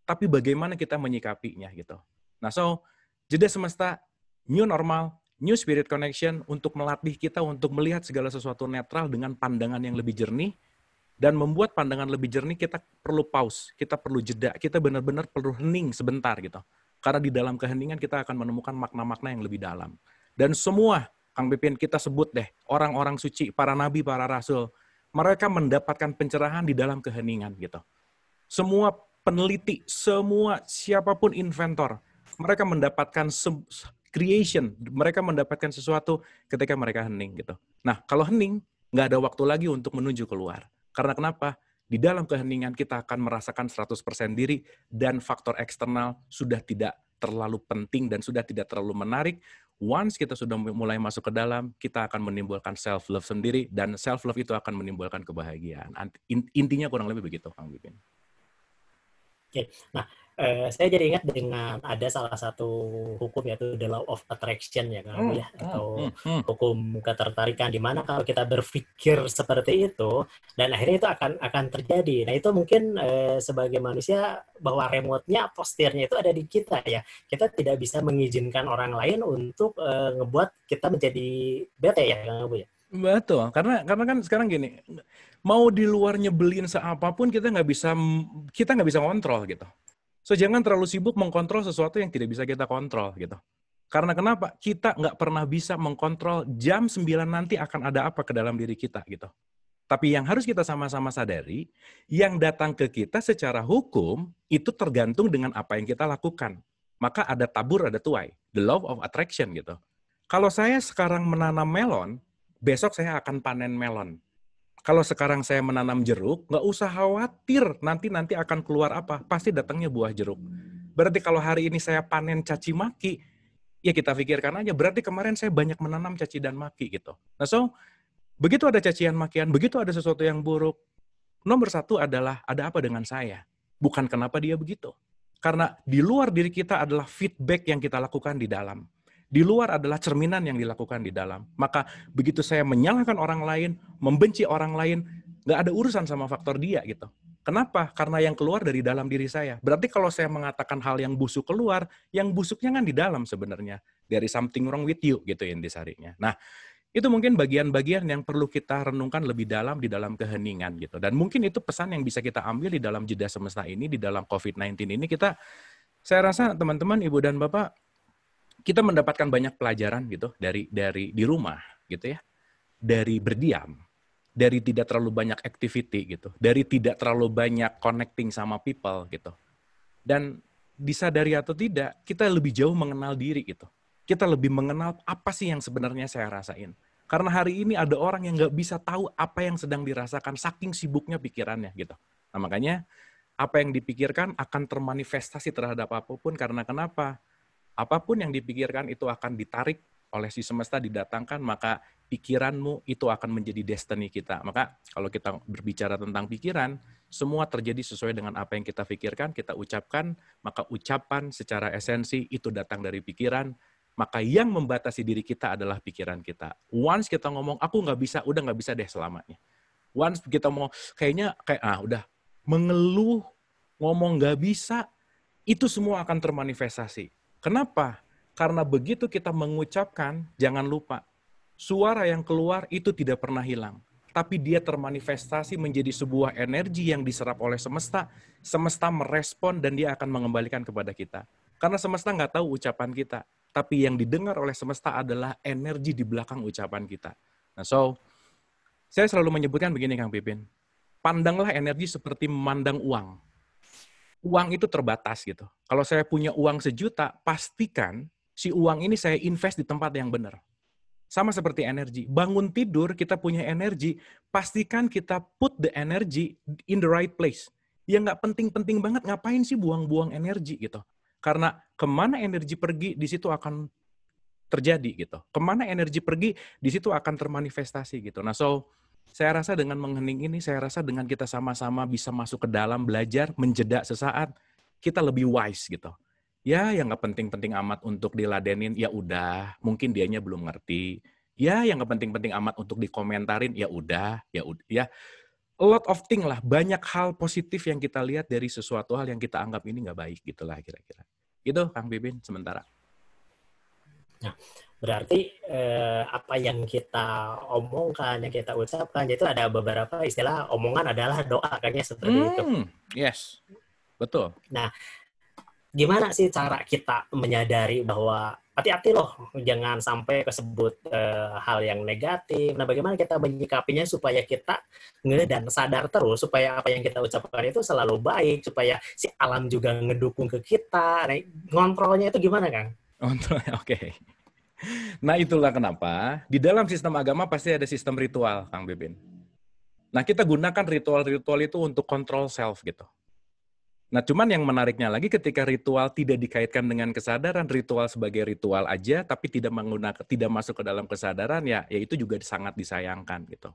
Tapi bagaimana kita menyikapinya gitu. Nah so, jeda semesta, new normal, New Spirit Connection untuk melatih kita untuk melihat segala sesuatu netral dengan pandangan yang lebih jernih dan membuat pandangan lebih jernih kita perlu pause, kita perlu jeda, kita benar-benar perlu hening sebentar gitu. Karena di dalam keheningan kita akan menemukan makna-makna yang lebih dalam. Dan semua Kang Pipin kita sebut deh, orang-orang suci, para nabi, para rasul, mereka mendapatkan pencerahan di dalam keheningan gitu. Semua peneliti, semua siapapun inventor, mereka mendapatkan creation. Mereka mendapatkan sesuatu ketika mereka hening gitu. Nah, kalau hening, nggak ada waktu lagi untuk menuju keluar. Karena kenapa? Di dalam keheningan kita akan merasakan 100% diri dan faktor eksternal sudah tidak terlalu penting dan sudah tidak terlalu menarik. Once kita sudah mulai masuk ke dalam, kita akan menimbulkan self love sendiri dan self love itu akan menimbulkan kebahagiaan. Intinya kurang lebih begitu, Kang Bipin. Oke. Nah, Eh, saya jadi ingat dengan ada salah satu hukum yaitu the law of attraction ya kan hmm. ya atau hmm, hmm, hmm. hukum ketertarikan di mana kalau kita berpikir seperti itu dan akhirnya itu akan akan terjadi. Nah, itu mungkin eh, sebagai manusia bahwa remote-nya postirnya itu ada di kita ya. Kita tidak bisa mengizinkan orang lain untuk eh, ngebuat kita menjadi bete ya kan bu ya. Betul, karena karena kan sekarang gini, mau di luar nyebelin seapapun kita nggak bisa kita nggak bisa kontrol gitu. So jangan terlalu sibuk mengkontrol sesuatu yang tidak bisa kita kontrol gitu. Karena kenapa? Kita nggak pernah bisa mengkontrol jam 9 nanti akan ada apa ke dalam diri kita gitu. Tapi yang harus kita sama-sama sadari, yang datang ke kita secara hukum itu tergantung dengan apa yang kita lakukan. Maka ada tabur, ada tuai. The law of attraction gitu. Kalau saya sekarang menanam melon, besok saya akan panen melon kalau sekarang saya menanam jeruk, nggak usah khawatir nanti-nanti akan keluar apa. Pasti datangnya buah jeruk. Berarti kalau hari ini saya panen caci maki, ya kita pikirkan aja. Berarti kemarin saya banyak menanam caci dan maki gitu. Nah so, begitu ada cacian makian, begitu ada sesuatu yang buruk, nomor satu adalah ada apa dengan saya. Bukan kenapa dia begitu. Karena di luar diri kita adalah feedback yang kita lakukan di dalam. Di luar adalah cerminan yang dilakukan di dalam. Maka begitu saya menyalahkan orang lain, membenci orang lain, nggak ada urusan sama faktor dia gitu. Kenapa? Karena yang keluar dari dalam diri saya. Berarti kalau saya mengatakan hal yang busuk keluar, yang busuknya kan di dalam sebenarnya. Dari something wrong with you gitu disarinya. Nah, itu mungkin bagian-bagian yang perlu kita renungkan lebih dalam di dalam keheningan gitu. Dan mungkin itu pesan yang bisa kita ambil di dalam jeda semesta ini, di dalam COVID-19 ini kita, saya rasa teman-teman, ibu dan bapak, kita mendapatkan banyak pelajaran gitu dari dari di rumah gitu ya. Dari berdiam, dari tidak terlalu banyak activity gitu, dari tidak terlalu banyak connecting sama people gitu. Dan disadari atau tidak, kita lebih jauh mengenal diri gitu. Kita lebih mengenal apa sih yang sebenarnya saya rasain. Karena hari ini ada orang yang nggak bisa tahu apa yang sedang dirasakan, saking sibuknya pikirannya gitu. Nah makanya apa yang dipikirkan akan termanifestasi terhadap apapun karena kenapa? apapun yang dipikirkan itu akan ditarik oleh si semesta didatangkan maka pikiranmu itu akan menjadi destiny kita. Maka kalau kita berbicara tentang pikiran, semua terjadi sesuai dengan apa yang kita pikirkan, kita ucapkan, maka ucapan secara esensi itu datang dari pikiran, maka yang membatasi diri kita adalah pikiran kita. Once kita ngomong, aku nggak bisa, udah nggak bisa deh selamanya. Once kita mau, kayaknya kayak, ah udah, mengeluh, ngomong nggak bisa, itu semua akan termanifestasi Kenapa? Karena begitu kita mengucapkan, jangan lupa, suara yang keluar itu tidak pernah hilang. Tapi dia termanifestasi menjadi sebuah energi yang diserap oleh semesta. Semesta merespon dan dia akan mengembalikan kepada kita. Karena semesta nggak tahu ucapan kita. Tapi yang didengar oleh semesta adalah energi di belakang ucapan kita. Nah, so, saya selalu menyebutkan begini, Kang Pipin. Pandanglah energi seperti memandang uang uang itu terbatas gitu. Kalau saya punya uang sejuta, pastikan si uang ini saya invest di tempat yang benar. Sama seperti energi. Bangun tidur, kita punya energi, pastikan kita put the energy in the right place. Ya nggak penting-penting banget, ngapain sih buang-buang energi gitu. Karena kemana energi pergi, di situ akan terjadi gitu. Kemana energi pergi, di situ akan termanifestasi gitu. Nah, so saya rasa dengan menghening ini, saya rasa dengan kita sama-sama bisa masuk ke dalam belajar, menjeda sesaat, kita lebih wise gitu. Ya, yang nggak penting-penting amat untuk diladenin, ya udah, mungkin dianya belum ngerti. Ya, yang nggak penting-penting amat untuk dikomentarin, ya udah, ya udah, ya. A lot of thing lah, banyak hal positif yang kita lihat dari sesuatu hal yang kita anggap ini nggak baik gitulah kira-kira. gitu Kang Bibin sementara. ya Berarti eh, apa yang kita omongkan, yang kita ucapkan, itu ada beberapa istilah omongan adalah doa kayaknya seperti hmm, itu. Yes, betul. Nah, gimana sih cara kita menyadari bahwa hati-hati loh, jangan sampai kesebut eh, hal yang negatif. Nah, bagaimana kita menyikapinya supaya kita nge dan sadar terus supaya apa yang kita ucapkan itu selalu baik, supaya si alam juga ngedukung ke kita. Nah, ngontrolnya itu gimana, Kang? Kontrolnya, oke. Okay Nah itulah kenapa di dalam sistem agama pasti ada sistem ritual, Kang bibin Nah kita gunakan ritual-ritual itu untuk kontrol self gitu. Nah cuman yang menariknya lagi ketika ritual tidak dikaitkan dengan kesadaran, ritual sebagai ritual aja tapi tidak menggunakan tidak masuk ke dalam kesadaran ya, ya itu juga sangat disayangkan gitu.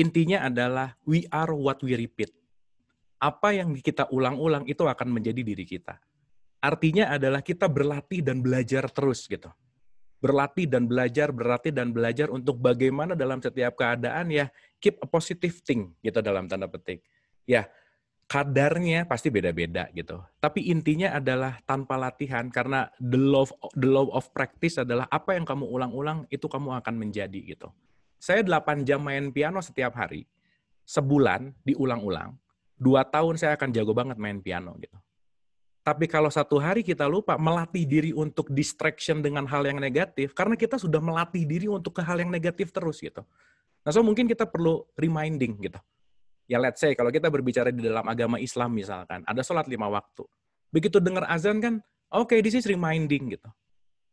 Intinya adalah we are what we repeat. Apa yang kita ulang-ulang itu akan menjadi diri kita. Artinya adalah kita berlatih dan belajar terus gitu berlatih dan belajar, berlatih dan belajar untuk bagaimana dalam setiap keadaan ya keep a positive thing gitu dalam tanda petik. Ya, kadarnya pasti beda-beda gitu. Tapi intinya adalah tanpa latihan karena the law the law of practice adalah apa yang kamu ulang-ulang itu kamu akan menjadi gitu. Saya 8 jam main piano setiap hari, sebulan diulang-ulang. Dua tahun saya akan jago banget main piano gitu. Tapi kalau satu hari kita lupa melatih diri untuk distraction dengan hal yang negatif, karena kita sudah melatih diri untuk ke hal yang negatif terus gitu. Nah, so mungkin kita perlu reminding gitu. Ya let's say kalau kita berbicara di dalam agama Islam misalkan, ada sholat lima waktu. Begitu dengar azan kan, oke okay, this is reminding gitu.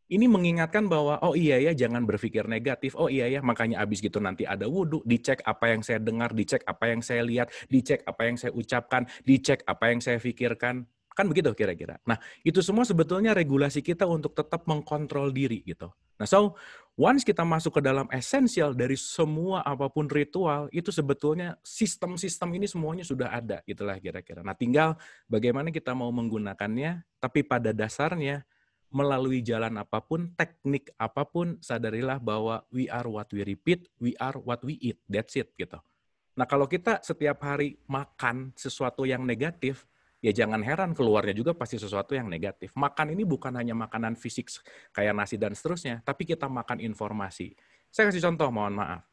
Ini mengingatkan bahwa, oh iya ya, jangan berpikir negatif. Oh iya ya, makanya abis gitu nanti ada wudhu, dicek apa yang saya dengar, dicek apa yang saya lihat, dicek apa yang saya ucapkan, dicek apa yang saya pikirkan Kan begitu kira-kira. Nah, itu semua sebetulnya regulasi kita untuk tetap mengkontrol diri gitu. Nah, so once kita masuk ke dalam esensial dari semua apapun ritual, itu sebetulnya sistem-sistem ini semuanya sudah ada itulah kira-kira. Nah, tinggal bagaimana kita mau menggunakannya, tapi pada dasarnya melalui jalan apapun, teknik apapun, sadarilah bahwa we are what we repeat, we are what we eat. That's it gitu. Nah, kalau kita setiap hari makan sesuatu yang negatif, ya jangan heran keluarnya juga pasti sesuatu yang negatif. Makan ini bukan hanya makanan fisik kayak nasi dan seterusnya, tapi kita makan informasi. Saya kasih contoh, mohon maaf.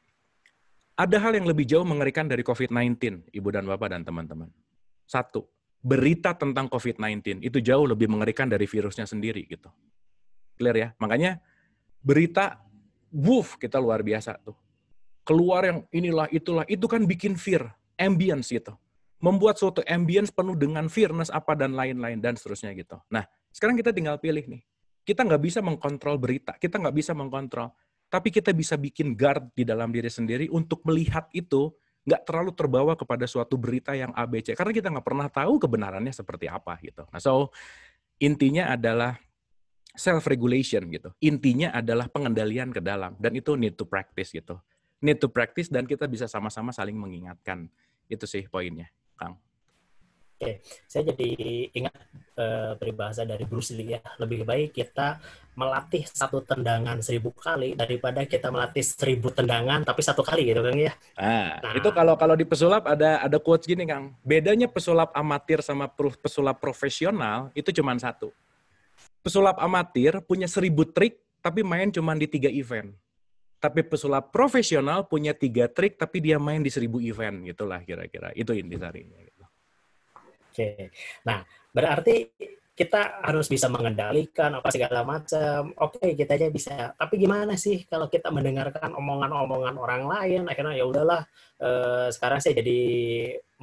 Ada hal yang lebih jauh mengerikan dari COVID-19, Ibu dan Bapak dan teman-teman. Satu, berita tentang COVID-19 itu jauh lebih mengerikan dari virusnya sendiri gitu. Clear ya? Makanya berita woof kita luar biasa tuh. Keluar yang inilah itulah itu kan bikin fear, ambience gitu membuat suatu ambience penuh dengan fairness apa dan lain-lain dan seterusnya gitu. Nah, sekarang kita tinggal pilih nih. Kita nggak bisa mengkontrol berita, kita nggak bisa mengkontrol, tapi kita bisa bikin guard di dalam diri sendiri untuk melihat itu nggak terlalu terbawa kepada suatu berita yang ABC karena kita nggak pernah tahu kebenarannya seperti apa gitu. Nah, so intinya adalah self regulation gitu. Intinya adalah pengendalian ke dalam dan itu need to practice gitu. Need to practice dan kita bisa sama-sama saling mengingatkan. Itu sih poinnya. Kang. Oke, saya jadi ingat eh, peribahasa dari Bruce Lee ya. Lebih baik kita melatih satu tendangan seribu kali daripada kita melatih seribu tendangan tapi satu kali gitu kan ya. Nah, nah, itu kalau kalau di pesulap ada ada quotes gini Kang. Bedanya pesulap amatir sama pesulap profesional itu cuma satu. Pesulap amatir punya seribu trik tapi main cuma di tiga event tapi pesulap profesional punya tiga trik tapi dia main di seribu event gitulah kira-kira itu intisarinya gitu. oke nah berarti kita harus bisa mengendalikan apa segala macam oke kita aja bisa tapi gimana sih kalau kita mendengarkan omongan-omongan orang lain akhirnya ya udahlah eh, sekarang saya jadi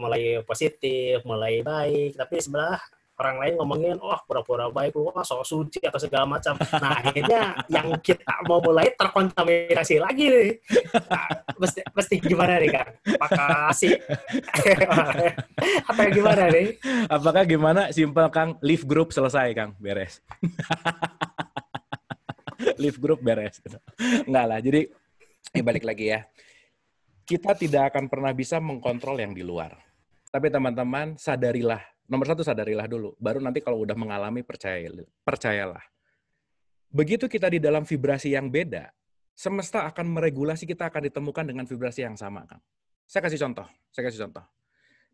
mulai positif mulai baik tapi sebelah orang lain iya, ngomongin wah oh, pura-pura baik lu wah sok suci atau segala macam nah akhirnya yang kita mau mulai terkontaminasi lagi nih nah, mesti, mesti gimana nih kan apakah sih apa gimana nih apakah gimana simpel kang leave group selesai kang beres leave group beres enggak lah jadi ini ya balik lagi ya kita tidak akan pernah bisa mengkontrol yang di luar tapi teman-teman sadarilah nomor satu sadarilah dulu. Baru nanti kalau udah mengalami percaya percayalah. Begitu kita di dalam vibrasi yang beda, semesta akan meregulasi kita akan ditemukan dengan vibrasi yang sama, Kang. Saya kasih contoh, saya kasih contoh.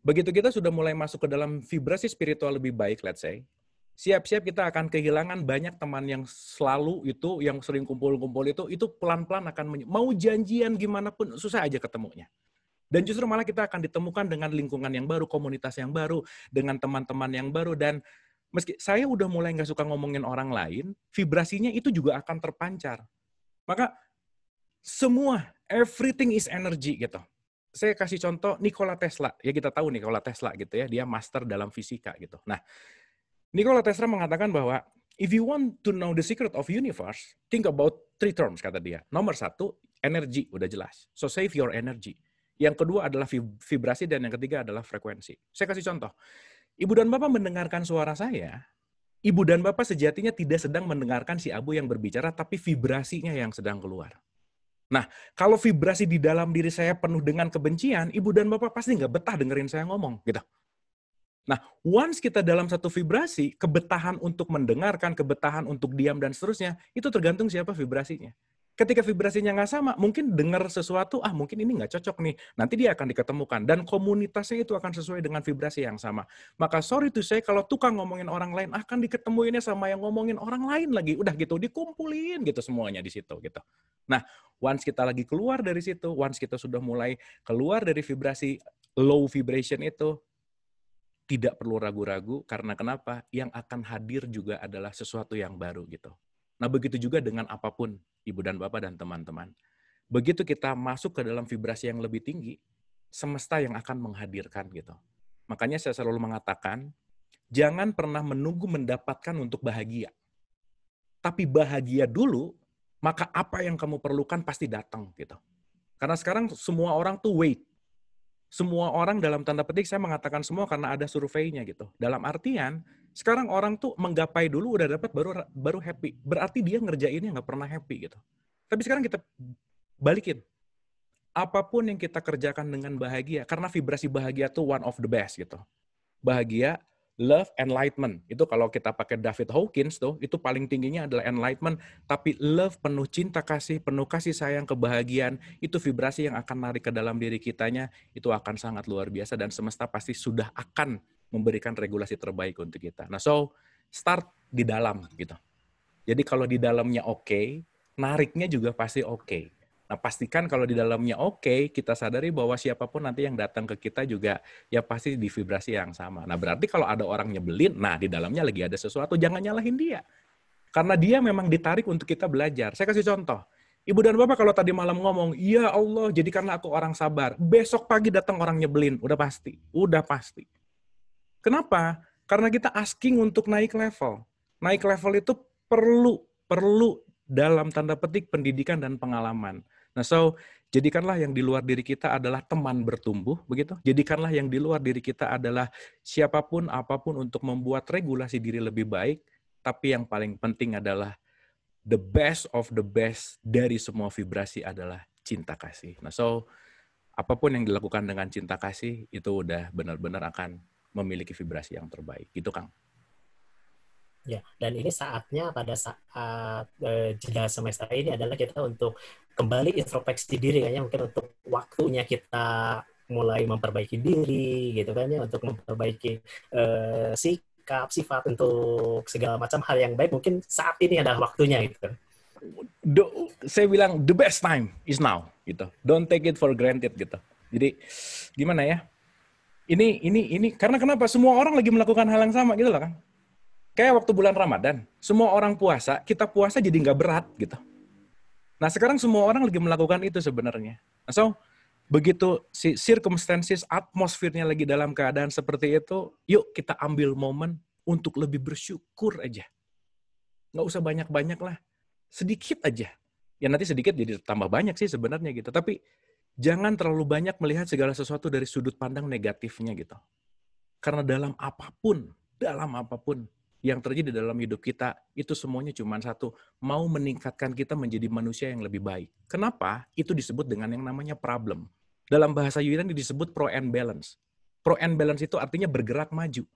Begitu kita sudah mulai masuk ke dalam vibrasi spiritual lebih baik, let's say, siap-siap kita akan kehilangan banyak teman yang selalu itu, yang sering kumpul-kumpul itu, itu pelan-pelan akan mau janjian gimana pun susah aja ketemunya. Dan justru malah kita akan ditemukan dengan lingkungan yang baru, komunitas yang baru, dengan teman-teman yang baru dan meski saya udah mulai nggak suka ngomongin orang lain, vibrasinya itu juga akan terpancar. Maka semua everything is energy gitu. Saya kasih contoh Nikola Tesla. Ya kita tahu Nikola Tesla gitu ya, dia master dalam fisika gitu. Nah, Nikola Tesla mengatakan bahwa if you want to know the secret of universe, think about three terms kata dia. Nomor satu, energi udah jelas. So save your energy. Yang kedua adalah vibrasi dan yang ketiga adalah frekuensi. Saya kasih contoh. Ibu dan Bapak mendengarkan suara saya, Ibu dan Bapak sejatinya tidak sedang mendengarkan si abu yang berbicara, tapi vibrasinya yang sedang keluar. Nah, kalau vibrasi di dalam diri saya penuh dengan kebencian, Ibu dan Bapak pasti nggak betah dengerin saya ngomong, gitu. Nah, once kita dalam satu vibrasi, kebetahan untuk mendengarkan, kebetahan untuk diam, dan seterusnya, itu tergantung siapa vibrasinya ketika vibrasinya nggak sama, mungkin dengar sesuatu, ah mungkin ini nggak cocok nih, nanti dia akan diketemukan. Dan komunitasnya itu akan sesuai dengan vibrasi yang sama. Maka sorry to say, kalau tukang ngomongin orang lain, akan diketemuinnya sama yang ngomongin orang lain lagi. Udah gitu, dikumpulin gitu semuanya di situ gitu. Nah, once kita lagi keluar dari situ, once kita sudah mulai keluar dari vibrasi low vibration itu, tidak perlu ragu-ragu karena kenapa? Yang akan hadir juga adalah sesuatu yang baru gitu. Nah, begitu juga dengan apapun ibu dan bapak dan teman-teman. Begitu kita masuk ke dalam vibrasi yang lebih tinggi, semesta yang akan menghadirkan gitu. Makanya saya selalu mengatakan, jangan pernah menunggu mendapatkan untuk bahagia. Tapi bahagia dulu, maka apa yang kamu perlukan pasti datang gitu. Karena sekarang semua orang tuh wait semua orang dalam tanda petik saya mengatakan semua karena ada surveinya gitu. Dalam artian sekarang orang tuh menggapai dulu udah dapat baru baru happy. Berarti dia ngerjainnya nggak pernah happy gitu. Tapi sekarang kita balikin. Apapun yang kita kerjakan dengan bahagia karena vibrasi bahagia tuh one of the best gitu. Bahagia love, enlightenment. Itu kalau kita pakai David Hawkins tuh, itu paling tingginya adalah enlightenment. Tapi love, penuh cinta kasih, penuh kasih sayang, kebahagiaan, itu vibrasi yang akan narik ke dalam diri kitanya, itu akan sangat luar biasa dan semesta pasti sudah akan memberikan regulasi terbaik untuk kita. Nah, so start di dalam gitu. Jadi kalau di dalamnya oke, okay, nariknya juga pasti oke. Okay. Nah, pastikan kalau di dalamnya oke, okay, kita sadari bahwa siapapun nanti yang datang ke kita juga ya pasti di vibrasi yang sama. Nah, berarti kalau ada orang nyebelin, nah di dalamnya lagi ada sesuatu, jangan nyalahin dia. Karena dia memang ditarik untuk kita belajar. Saya kasih contoh. Ibu dan Bapak kalau tadi malam ngomong, "Ya Allah, jadikanlah aku orang sabar." Besok pagi datang orang nyebelin, udah pasti. Udah pasti. Kenapa? Karena kita asking untuk naik level. Naik level itu perlu perlu dalam tanda petik pendidikan dan pengalaman. Nah, so jadikanlah yang di luar diri kita adalah teman bertumbuh, begitu. Jadikanlah yang di luar diri kita adalah siapapun apapun untuk membuat regulasi diri lebih baik, tapi yang paling penting adalah the best of the best dari semua vibrasi adalah cinta kasih. Nah, so apapun yang dilakukan dengan cinta kasih itu udah benar-benar akan memiliki vibrasi yang terbaik. Gitu, Kang. Ya, dan ini saatnya pada saat uh, jeda semester ini adalah kita untuk kembali introspeksi diri kayaknya mungkin untuk waktunya kita mulai memperbaiki diri gitu kan ya untuk memperbaiki uh, sikap sifat untuk segala macam hal yang baik mungkin saat ini adalah waktunya gitu the, saya bilang the best time is now gitu don't take it for granted gitu jadi gimana ya ini ini ini karena kenapa semua orang lagi melakukan hal yang sama gitu loh kan kayak waktu bulan Ramadan semua orang puasa kita puasa jadi nggak berat gitu Nah sekarang semua orang lagi melakukan itu sebenarnya. Nah, so begitu si circumstances atmosfernya lagi dalam keadaan seperti itu, yuk kita ambil momen untuk lebih bersyukur aja. Nggak usah banyak-banyak lah, sedikit aja. Ya nanti sedikit jadi tambah banyak sih sebenarnya gitu. Tapi jangan terlalu banyak melihat segala sesuatu dari sudut pandang negatifnya gitu. Karena dalam apapun, dalam apapun, yang terjadi dalam hidup kita itu semuanya cuma satu, mau meningkatkan kita menjadi manusia yang lebih baik. Kenapa? Itu disebut dengan yang namanya problem. Dalam bahasa Yunani disebut pro and balance. Pro and balance itu artinya bergerak maju.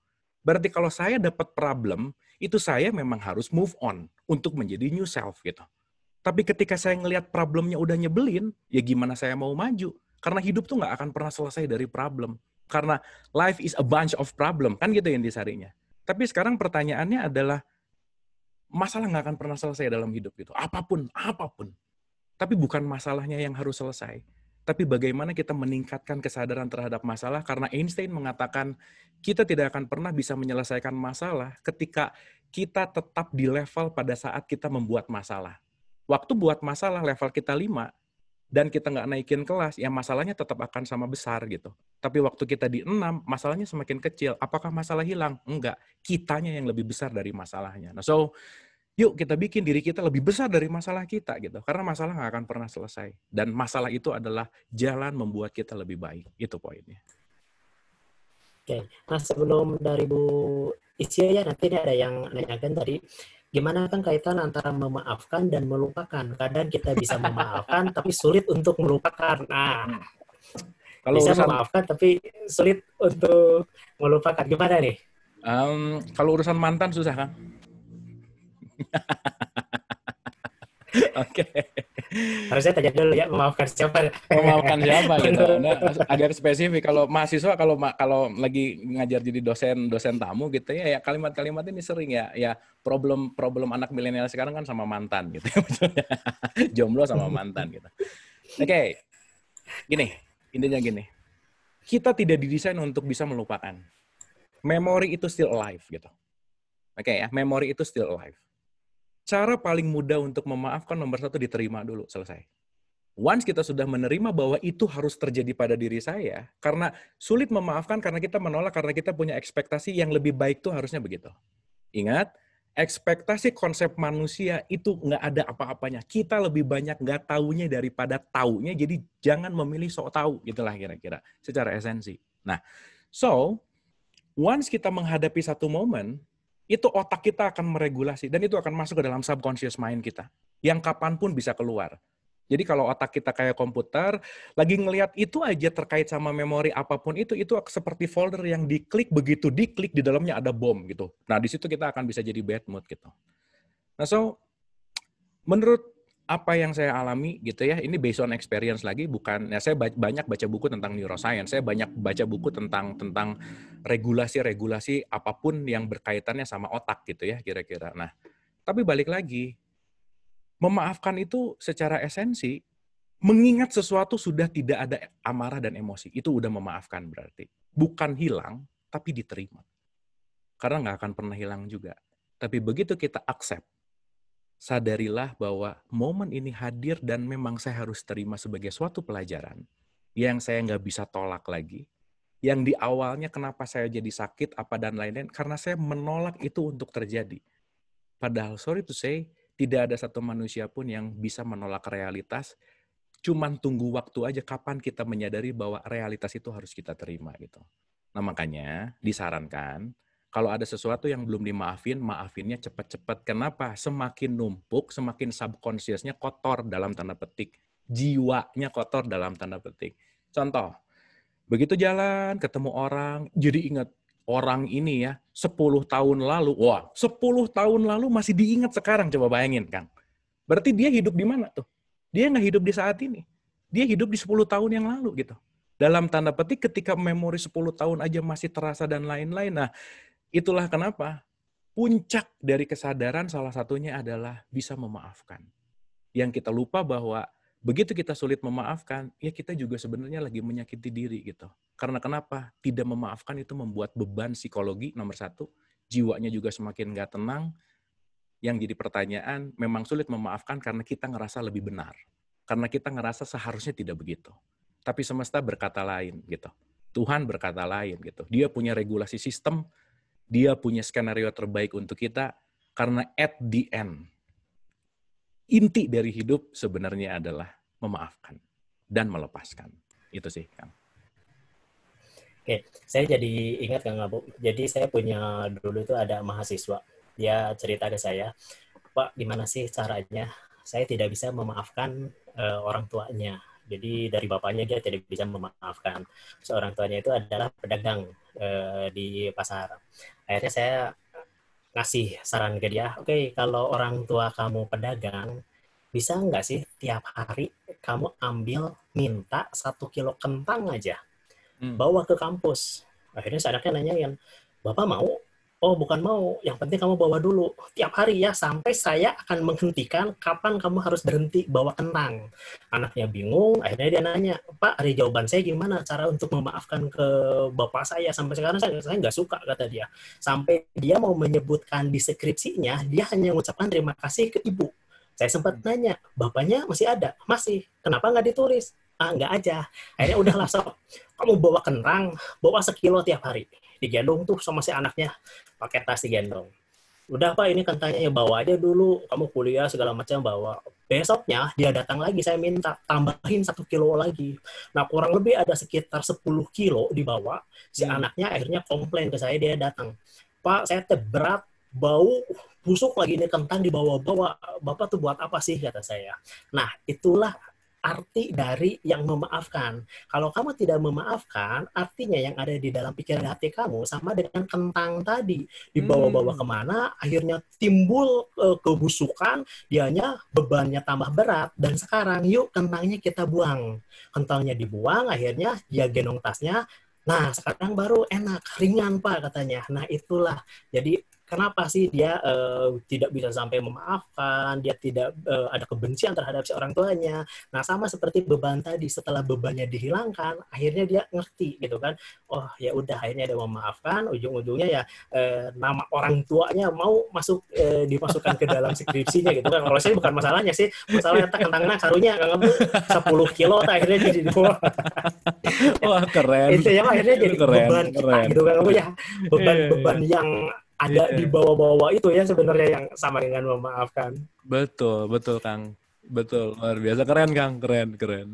Berarti kalau saya dapat problem, itu saya memang harus move on untuk menjadi new self gitu. Tapi ketika saya ngelihat problemnya udah nyebelin, ya gimana saya mau maju? Karena hidup tuh nggak akan pernah selesai dari problem. Karena life is a bunch of problem, kan gitu yang disarinya tapi sekarang pertanyaannya adalah masalah nggak akan pernah selesai dalam hidup itu. Apapun, apapun. Tapi bukan masalahnya yang harus selesai. Tapi bagaimana kita meningkatkan kesadaran terhadap masalah karena Einstein mengatakan kita tidak akan pernah bisa menyelesaikan masalah ketika kita tetap di level pada saat kita membuat masalah. Waktu buat masalah level kita 5, dan kita nggak naikin kelas, ya masalahnya tetap akan sama besar gitu. Tapi waktu kita di enam, masalahnya semakin kecil. Apakah masalah hilang? Enggak. Kitanya yang lebih besar dari masalahnya. Nah, so yuk kita bikin diri kita lebih besar dari masalah kita gitu. Karena masalah nggak akan pernah selesai. Dan masalah itu adalah jalan membuat kita lebih baik. Itu poinnya. Oke. Nah, sebelum dari Bu Isya ya, nanti ada yang nanyakan tadi gimana kan kaitan antara memaafkan dan melupakan. Kadang kita bisa memaafkan tapi sulit untuk melupakan. Nah, kalau bisa urusan... memaafkan tapi sulit untuk melupakan. Gimana nih? Um, kalau urusan mantan susah kan? Oke. Okay. Harusnya tanya dulu ya memaafkan siapa. Ya? Memaafkan siapa gitu. Nah, agar spesifik kalau mahasiswa kalau kalau lagi ngajar jadi dosen dosen tamu gitu ya ya kalimat-kalimat ini sering ya ya problem problem anak milenial sekarang kan sama mantan gitu. Jomblo sama mantan gitu. Oke. Okay. Gini, intinya gini. Kita tidak didesain untuk bisa melupakan. Memori itu still alive gitu. Oke okay, ya, memori itu still alive cara paling mudah untuk memaafkan nomor satu diterima dulu selesai. Once kita sudah menerima bahwa itu harus terjadi pada diri saya, karena sulit memaafkan karena kita menolak karena kita punya ekspektasi yang lebih baik tuh harusnya begitu. Ingat, ekspektasi konsep manusia itu nggak ada apa-apanya. Kita lebih banyak nggak taunya daripada taunya, jadi jangan memilih sok tahu gitulah kira-kira secara esensi. Nah, so once kita menghadapi satu momen, itu otak kita akan meregulasi dan itu akan masuk ke dalam subconscious mind kita yang kapanpun bisa keluar. Jadi kalau otak kita kayak komputer, lagi ngelihat itu aja terkait sama memori apapun itu, itu seperti folder yang diklik, begitu diklik di dalamnya ada bom gitu. Nah di situ kita akan bisa jadi bad mood gitu. Nah so, menurut apa yang saya alami gitu ya ini based on experience lagi bukan ya saya banyak baca buku tentang neuroscience saya banyak baca buku tentang tentang regulasi-regulasi apapun yang berkaitannya sama otak gitu ya kira-kira nah tapi balik lagi memaafkan itu secara esensi mengingat sesuatu sudah tidak ada amarah dan emosi itu udah memaafkan berarti bukan hilang tapi diterima karena nggak akan pernah hilang juga tapi begitu kita accept sadarilah bahwa momen ini hadir dan memang saya harus terima sebagai suatu pelajaran yang saya nggak bisa tolak lagi. Yang di awalnya kenapa saya jadi sakit, apa dan lain-lain, karena saya menolak itu untuk terjadi. Padahal, sorry to say, tidak ada satu manusia pun yang bisa menolak realitas, cuman tunggu waktu aja kapan kita menyadari bahwa realitas itu harus kita terima gitu. Nah makanya disarankan kalau ada sesuatu yang belum dimaafin, maafinnya cepat-cepat. Kenapa? Semakin numpuk, semakin subconsciousnya kotor dalam tanda petik. Jiwanya kotor dalam tanda petik. Contoh, begitu jalan, ketemu orang, jadi ingat orang ini ya, 10 tahun lalu, wah, 10 tahun lalu masih diingat sekarang, coba bayangin, Kang. Berarti dia hidup di mana tuh? Dia nggak hidup di saat ini. Dia hidup di 10 tahun yang lalu gitu. Dalam tanda petik ketika memori 10 tahun aja masih terasa dan lain-lain. Nah, Itulah kenapa puncak dari kesadaran salah satunya adalah bisa memaafkan. Yang kita lupa bahwa begitu kita sulit memaafkan, ya kita juga sebenarnya lagi menyakiti diri gitu. Karena kenapa? Tidak memaafkan itu membuat beban psikologi nomor satu, jiwanya juga semakin nggak tenang. Yang jadi pertanyaan, memang sulit memaafkan karena kita ngerasa lebih benar. Karena kita ngerasa seharusnya tidak begitu. Tapi semesta berkata lain gitu. Tuhan berkata lain gitu. Dia punya regulasi sistem dia punya skenario terbaik untuk kita karena at the end inti dari hidup sebenarnya adalah memaafkan dan melepaskan. Itu sih, Kang. Oke, saya jadi ingat Kang Abu. Jadi saya punya dulu itu ada mahasiswa. Dia cerita ke saya, "Pak, gimana sih caranya saya tidak bisa memaafkan uh, orang tuanya?" Jadi dari bapaknya dia tidak bisa memaafkan. Seorang tuanya itu adalah pedagang Eh, di pasar. Akhirnya saya ngasih saran ke dia, oke okay, kalau orang tua kamu pedagang, bisa nggak sih tiap hari kamu ambil minta satu kilo kentang aja, hmm. bawa ke kampus. Akhirnya anaknya nanyain, bapak mau oh bukan mau, yang penting kamu bawa dulu tiap hari ya sampai saya akan menghentikan kapan kamu harus berhenti bawa kentang. Anaknya bingung, akhirnya dia nanya, Pak, ada jawaban saya gimana cara untuk memaafkan ke bapak saya sampai sekarang saya saya nggak suka kata dia. Sampai dia mau menyebutkan di skripsinya, dia hanya mengucapkan terima kasih ke ibu. Saya sempat nanya, bapaknya masih ada? Masih. Kenapa nggak ditulis? ah nggak aja akhirnya udahlah sok kamu bawa kentang bawa sekilo tiap hari digendong tuh sama si anaknya pakai tas digendong udah pak ini kentangnya ya bawa aja dulu kamu kuliah segala macam bawa besoknya dia datang lagi saya minta tambahin satu kilo lagi nah kurang lebih ada sekitar 10 kilo dibawa si hmm. anaknya akhirnya komplain ke saya dia datang pak saya berat bau busuk lagi ini kentang dibawa-bawa bapak tuh buat apa sih kata saya nah itulah arti dari yang memaafkan. Kalau kamu tidak memaafkan, artinya yang ada di dalam pikiran hati kamu sama dengan kentang tadi dibawa-bawa hmm. kemana, akhirnya timbul uh, kebusukan, dianya bebannya tambah berat. Dan sekarang yuk kentangnya kita buang, kentangnya dibuang, akhirnya dia genong tasnya. Nah sekarang baru enak ringan pak katanya. Nah itulah jadi kenapa sih dia uh, tidak bisa sampai memaafkan, dia tidak uh, ada kebencian terhadap si orang tuanya. Nah, sama seperti beban tadi, setelah bebannya dihilangkan, akhirnya dia ngerti gitu kan. Oh, ya udah akhirnya dia memaafkan, ujung-ujungnya ya uh, nama orang tuanya mau masuk uh, dimasukkan ke dalam skripsinya gitu kan. Kalau saya bukan masalahnya sih, masalahnya tak kentangnya karunya 10 kilo tak akhirnya jadi dua. Wah, keren. Itu ya akhirnya jadi keren, beban keren. kita gitu kan. Oh ya, beban-beban iya, iya, iya. yang ada yeah. di bawah-bawah itu ya sebenarnya yang sama dengan memaafkan. Betul, betul Kang. Betul, luar biasa keren Kang, keren, keren.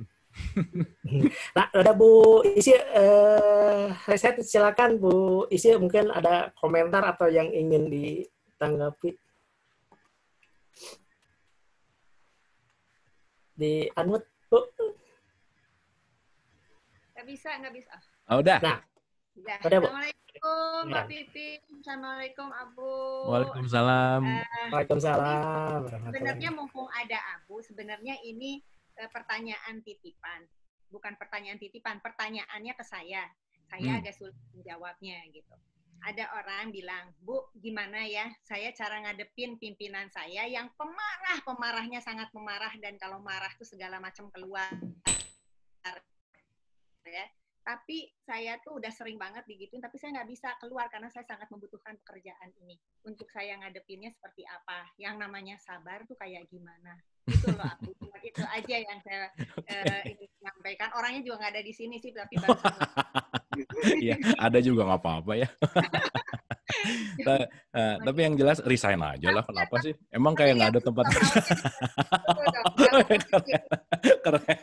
nah, ada Bu Isi eh reset silakan Bu Isi mungkin ada komentar atau yang ingin ditanggapi. Di unmute, Bu. Nggak bisa, nggak bisa. Oh, udah. Nah, Ya. Assalamualaikum ya. Mbak Titi. Assalamualaikum Abu. Waalaikumsalam. Uh, Waalaikumsalam. Sebenarnya mumpung ada Abu, sebenarnya ini uh, pertanyaan titipan. Bukan pertanyaan titipan, pertanyaannya ke saya. Saya hmm. agak sulit menjawabnya gitu. Ada orang bilang, Bu, gimana ya saya cara ngadepin pimpinan saya yang pemarah, pemarahnya sangat pemarah dan kalau marah tuh segala macam keluar. Ya tapi saya tuh udah sering banget digituin tapi saya nggak bisa keluar karena saya sangat membutuhkan pekerjaan ini untuk saya ngadepinnya seperti apa yang namanya sabar tuh kayak gimana itu loh aku itu aja yang saya okay. uh, eh, sampaikan orangnya juga nggak ada di sini sih tapi baru Iya, ada juga nggak apa-apa ya Ta uh, nah, eh, tapi yang jelas resign aja lah kenapa sih emang kayak nggak ada tempat keren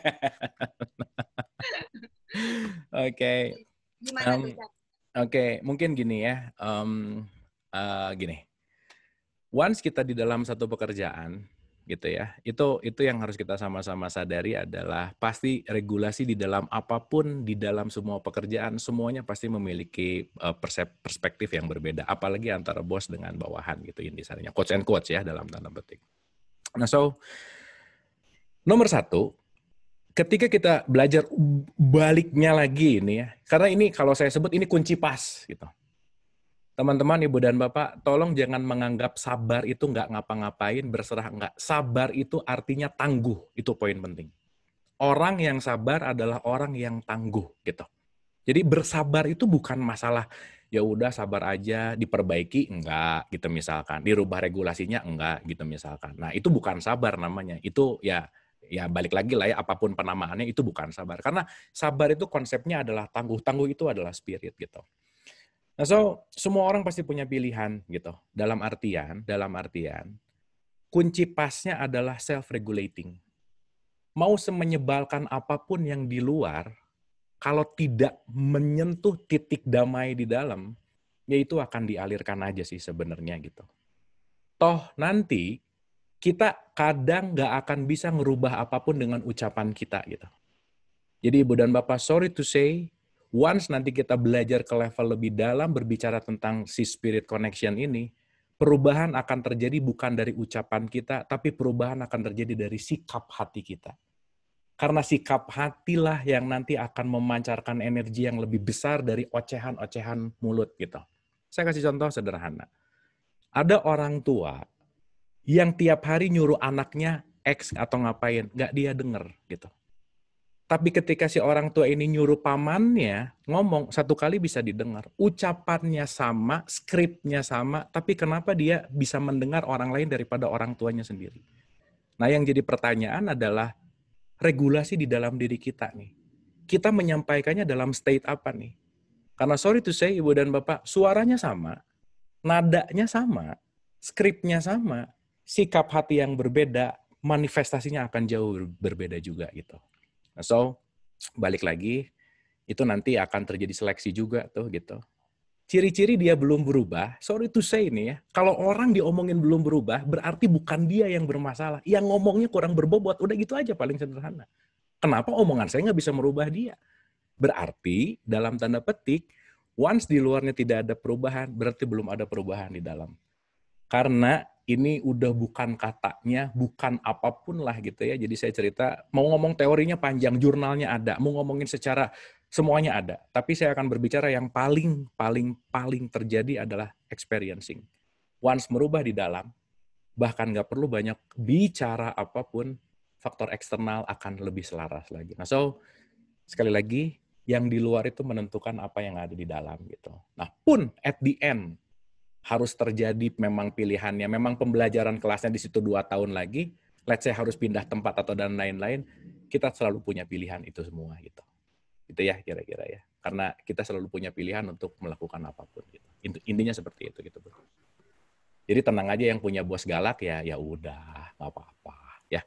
okay. Oke, mungkin gini ya. Um, uh, gini. Once kita di dalam satu pekerjaan, gitu ya. Itu itu yang harus kita sama-sama sadari adalah pasti regulasi di dalam apapun di dalam semua pekerjaan semuanya pasti memiliki eh, perspektif yang berbeda apalagi antara bos dengan bawahan gitu ini sarannya. Coach and coach ya dalam tanda petik. Nah, so nomor satu ketika kita belajar baliknya lagi ini ya, karena ini kalau saya sebut ini kunci pas gitu. Teman-teman, Ibu dan Bapak, tolong jangan menganggap sabar itu nggak ngapa-ngapain, berserah nggak. Sabar itu artinya tangguh, itu poin penting. Orang yang sabar adalah orang yang tangguh gitu. Jadi bersabar itu bukan masalah ya udah sabar aja diperbaiki enggak gitu misalkan dirubah regulasinya enggak gitu misalkan nah itu bukan sabar namanya itu ya ya balik lagi lah ya apapun penamaannya itu bukan sabar karena sabar itu konsepnya adalah tangguh tangguh itu adalah spirit gitu nah so semua orang pasti punya pilihan gitu dalam artian dalam artian kunci pasnya adalah self regulating mau semenyebalkan apapun yang di luar kalau tidak menyentuh titik damai di dalam ya itu akan dialirkan aja sih sebenarnya gitu toh nanti kita kadang nggak akan bisa merubah apapun dengan ucapan kita gitu. Jadi Ibu dan Bapak, sorry to say, once nanti kita belajar ke level lebih dalam berbicara tentang si spirit connection ini, perubahan akan terjadi bukan dari ucapan kita, tapi perubahan akan terjadi dari sikap hati kita. Karena sikap hatilah yang nanti akan memancarkan energi yang lebih besar dari ocehan-ocehan mulut gitu. Saya kasih contoh sederhana. Ada orang tua yang tiap hari nyuruh anaknya X atau ngapain, nggak dia denger gitu. Tapi ketika si orang tua ini nyuruh pamannya ngomong satu kali bisa didengar, ucapannya sama, skripnya sama, tapi kenapa dia bisa mendengar orang lain daripada orang tuanya sendiri? Nah, yang jadi pertanyaan adalah regulasi di dalam diri kita nih. Kita menyampaikannya dalam state apa nih? Karena sorry to say, ibu dan bapak, suaranya sama, nadanya sama, skripnya sama, sikap hati yang berbeda, manifestasinya akan jauh berbeda juga gitu. Nah, so balik lagi itu nanti akan terjadi seleksi juga tuh gitu. Ciri-ciri dia belum berubah, sorry to say nih ya, kalau orang diomongin belum berubah, berarti bukan dia yang bermasalah. Yang ngomongnya kurang berbobot, udah gitu aja paling sederhana. Kenapa omongan saya nggak bisa merubah dia? Berarti dalam tanda petik, once di luarnya tidak ada perubahan, berarti belum ada perubahan di dalam. Karena ini udah bukan katanya, bukan apapun lah gitu ya. Jadi saya cerita, mau ngomong teorinya panjang, jurnalnya ada, mau ngomongin secara semuanya ada. Tapi saya akan berbicara yang paling, paling, paling terjadi adalah experiencing. Once merubah di dalam, bahkan nggak perlu banyak bicara apapun, faktor eksternal akan lebih selaras lagi. Nah, so sekali lagi, yang di luar itu menentukan apa yang ada di dalam gitu. Nah, pun at the end, harus terjadi memang pilihannya, memang pembelajaran kelasnya di situ dua tahun lagi, let's say harus pindah tempat atau dan lain-lain, kita selalu punya pilihan itu semua gitu. Itu ya kira-kira ya. Karena kita selalu punya pilihan untuk melakukan apapun gitu. Intinya seperti itu gitu, Bro. Jadi tenang aja yang punya bos galak ya ya udah, nggak apa-apa ya.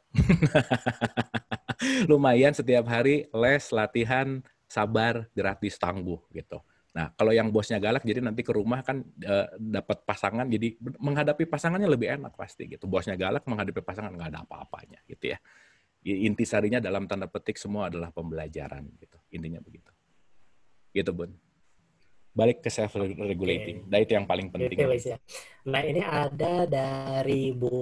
Lumayan setiap hari les latihan sabar gratis tangguh gitu. Nah, kalau yang bosnya galak, jadi nanti ke rumah kan e, dapat pasangan, jadi menghadapi pasangannya lebih enak pasti gitu. Bosnya galak, menghadapi pasangan nggak ada apa-apanya gitu ya. Intisarinya dalam tanda petik semua adalah pembelajaran gitu. Intinya begitu. Gitu, Bun. Balik ke self-regulating. Okay. Nah, itu yang paling penting. Nah, ini ada dari Bu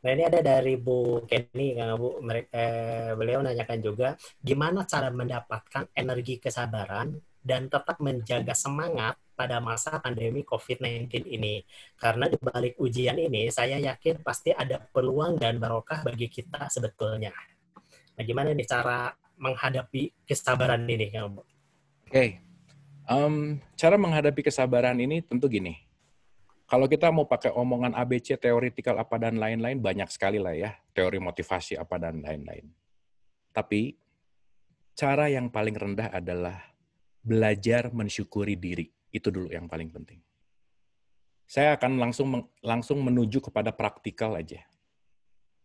Nah ini ada dari Bu Kenny, eh, Bu, mereka, eh, beliau nanyakan juga gimana cara mendapatkan energi kesabaran dan tetap menjaga semangat pada masa pandemi COVID-19 ini. Karena di balik ujian ini, saya yakin pasti ada peluang dan barokah bagi kita sebetulnya. Nah, gimana nih cara menghadapi kesabaran ini, Bu? Oke, okay. um, cara menghadapi kesabaran ini tentu gini kalau kita mau pakai omongan ABC, teoritikal apa dan lain-lain, banyak sekali lah ya, teori motivasi apa dan lain-lain. Tapi cara yang paling rendah adalah belajar mensyukuri diri. Itu dulu yang paling penting. Saya akan langsung langsung menuju kepada praktikal aja.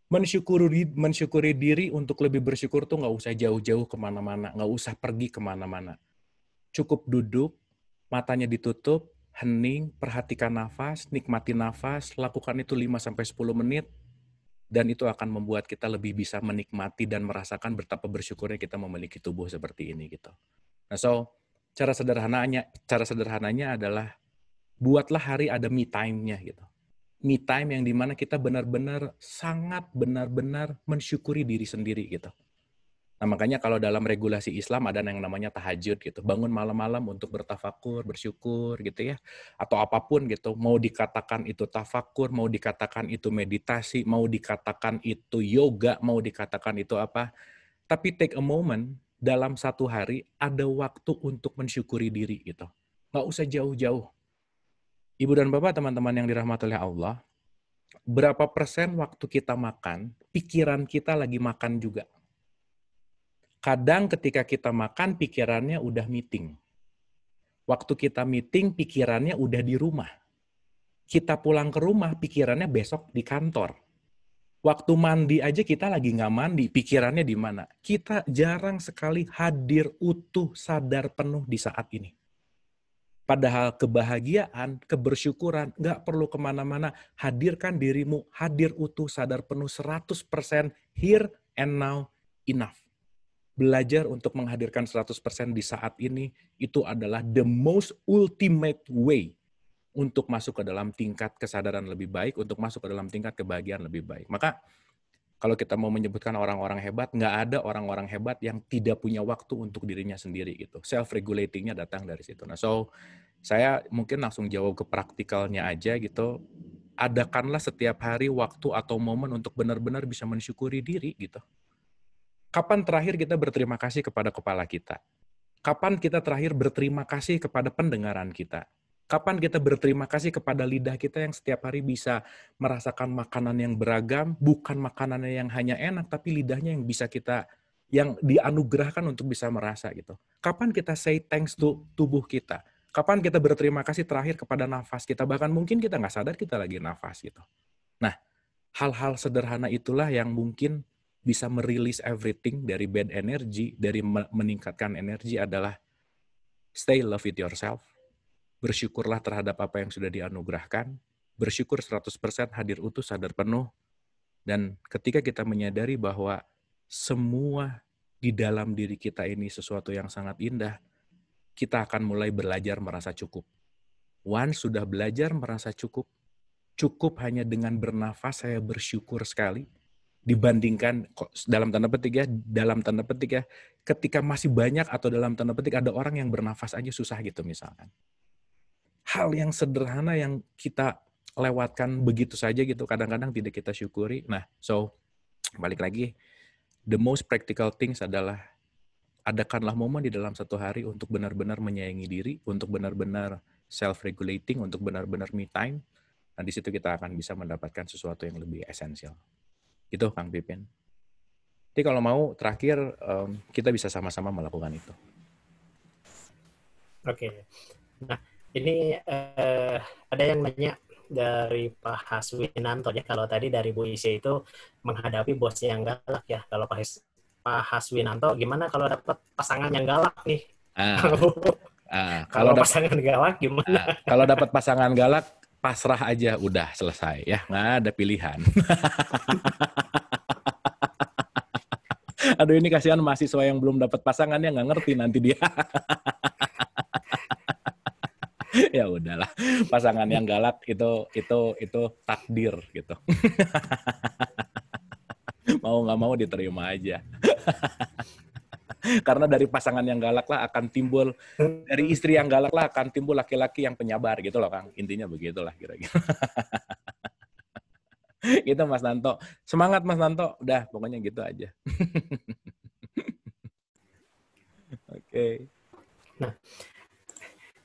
Mensyukuri, mensyukuri diri untuk lebih bersyukur tuh nggak usah jauh-jauh kemana-mana, nggak usah pergi kemana-mana. Cukup duduk, matanya ditutup, hening, perhatikan nafas, nikmati nafas, lakukan itu 5 sampai 10 menit dan itu akan membuat kita lebih bisa menikmati dan merasakan betapa bersyukurnya kita memiliki tubuh seperti ini gitu. Nah, so cara sederhananya cara sederhananya adalah buatlah hari ada me time-nya gitu. Me time yang dimana kita benar-benar sangat benar-benar mensyukuri diri sendiri gitu. Nah, makanya kalau dalam regulasi Islam ada yang namanya tahajud gitu. Bangun malam-malam untuk bertafakur, bersyukur gitu ya. Atau apapun gitu. Mau dikatakan itu tafakur, mau dikatakan itu meditasi, mau dikatakan itu yoga, mau dikatakan itu apa. Tapi take a moment, dalam satu hari ada waktu untuk mensyukuri diri gitu. Nggak usah jauh-jauh. Ibu dan Bapak, teman-teman yang dirahmati oleh Allah, berapa persen waktu kita makan, pikiran kita lagi makan juga kadang ketika kita makan pikirannya udah meeting. Waktu kita meeting pikirannya udah di rumah. Kita pulang ke rumah pikirannya besok di kantor. Waktu mandi aja kita lagi nggak mandi, pikirannya di mana? Kita jarang sekali hadir utuh sadar penuh di saat ini. Padahal kebahagiaan, kebersyukuran, nggak perlu kemana-mana. Hadirkan dirimu, hadir utuh, sadar penuh 100% here and now enough belajar untuk menghadirkan 100% di saat ini itu adalah the most ultimate way untuk masuk ke dalam tingkat kesadaran lebih baik, untuk masuk ke dalam tingkat kebahagiaan lebih baik. Maka kalau kita mau menyebutkan orang-orang hebat, nggak ada orang-orang hebat yang tidak punya waktu untuk dirinya sendiri gitu. Self regulatingnya datang dari situ. Nah, so saya mungkin langsung jawab ke praktikalnya aja gitu. Adakanlah setiap hari waktu atau momen untuk benar-benar bisa mensyukuri diri gitu. Kapan terakhir kita berterima kasih kepada kepala kita? Kapan kita terakhir berterima kasih kepada pendengaran kita? Kapan kita berterima kasih kepada lidah kita yang setiap hari bisa merasakan makanan yang beragam, bukan makanannya yang hanya enak, tapi lidahnya yang bisa kita yang dianugerahkan untuk bisa merasa gitu. Kapan kita say thanks to tubuh kita? Kapan kita berterima kasih terakhir kepada nafas kita? Bahkan mungkin kita nggak sadar kita lagi nafas gitu. Nah, hal-hal sederhana itulah yang mungkin bisa merilis everything dari bad energy, dari meningkatkan energi adalah stay love with yourself. Bersyukurlah terhadap apa yang sudah dianugerahkan. Bersyukur 100% hadir utuh, sadar penuh. Dan ketika kita menyadari bahwa semua di dalam diri kita ini sesuatu yang sangat indah, kita akan mulai belajar merasa cukup. one sudah belajar merasa cukup, cukup hanya dengan bernafas saya bersyukur sekali, dibandingkan dalam tanda petik ya, dalam tanda petik ya, ketika masih banyak atau dalam tanda petik ada orang yang bernafas aja susah gitu misalkan. Hal yang sederhana yang kita lewatkan begitu saja gitu, kadang-kadang tidak kita syukuri. Nah, so balik lagi, the most practical things adalah adakanlah momen di dalam satu hari untuk benar-benar menyayangi diri, untuk benar-benar self-regulating, untuk benar-benar me time. Nah, di situ kita akan bisa mendapatkan sesuatu yang lebih esensial. Itu Kang Pipin. Jadi kalau mau terakhir um, kita bisa sama-sama melakukan itu. Oke. Nah, ini uh, ada yang nanya dari Pak Haswinanto ya kalau tadi dari Bu Isi itu menghadapi bos yang galak ya kalau Pak, Has, Pak Haswinanto gimana kalau dapat pasangan yang galak nih ah, ah, kalau, kalau dapet, pasangan galak gimana ah, kalau dapat pasangan galak pasrah aja udah selesai ya nggak ada pilihan aduh ini kasihan mahasiswa yang belum dapat pasangannya nggak ngerti nanti dia ya udahlah pasangan yang galak itu itu itu takdir gitu mau nggak mau diterima aja karena dari pasangan yang galak lah akan timbul dari istri yang galak lah akan timbul laki-laki yang penyabar gitu loh Kang. Intinya begitulah kira-kira. gitu Mas Nanto. Semangat Mas Nanto. Udah pokoknya gitu aja. Oke. Okay. Nah,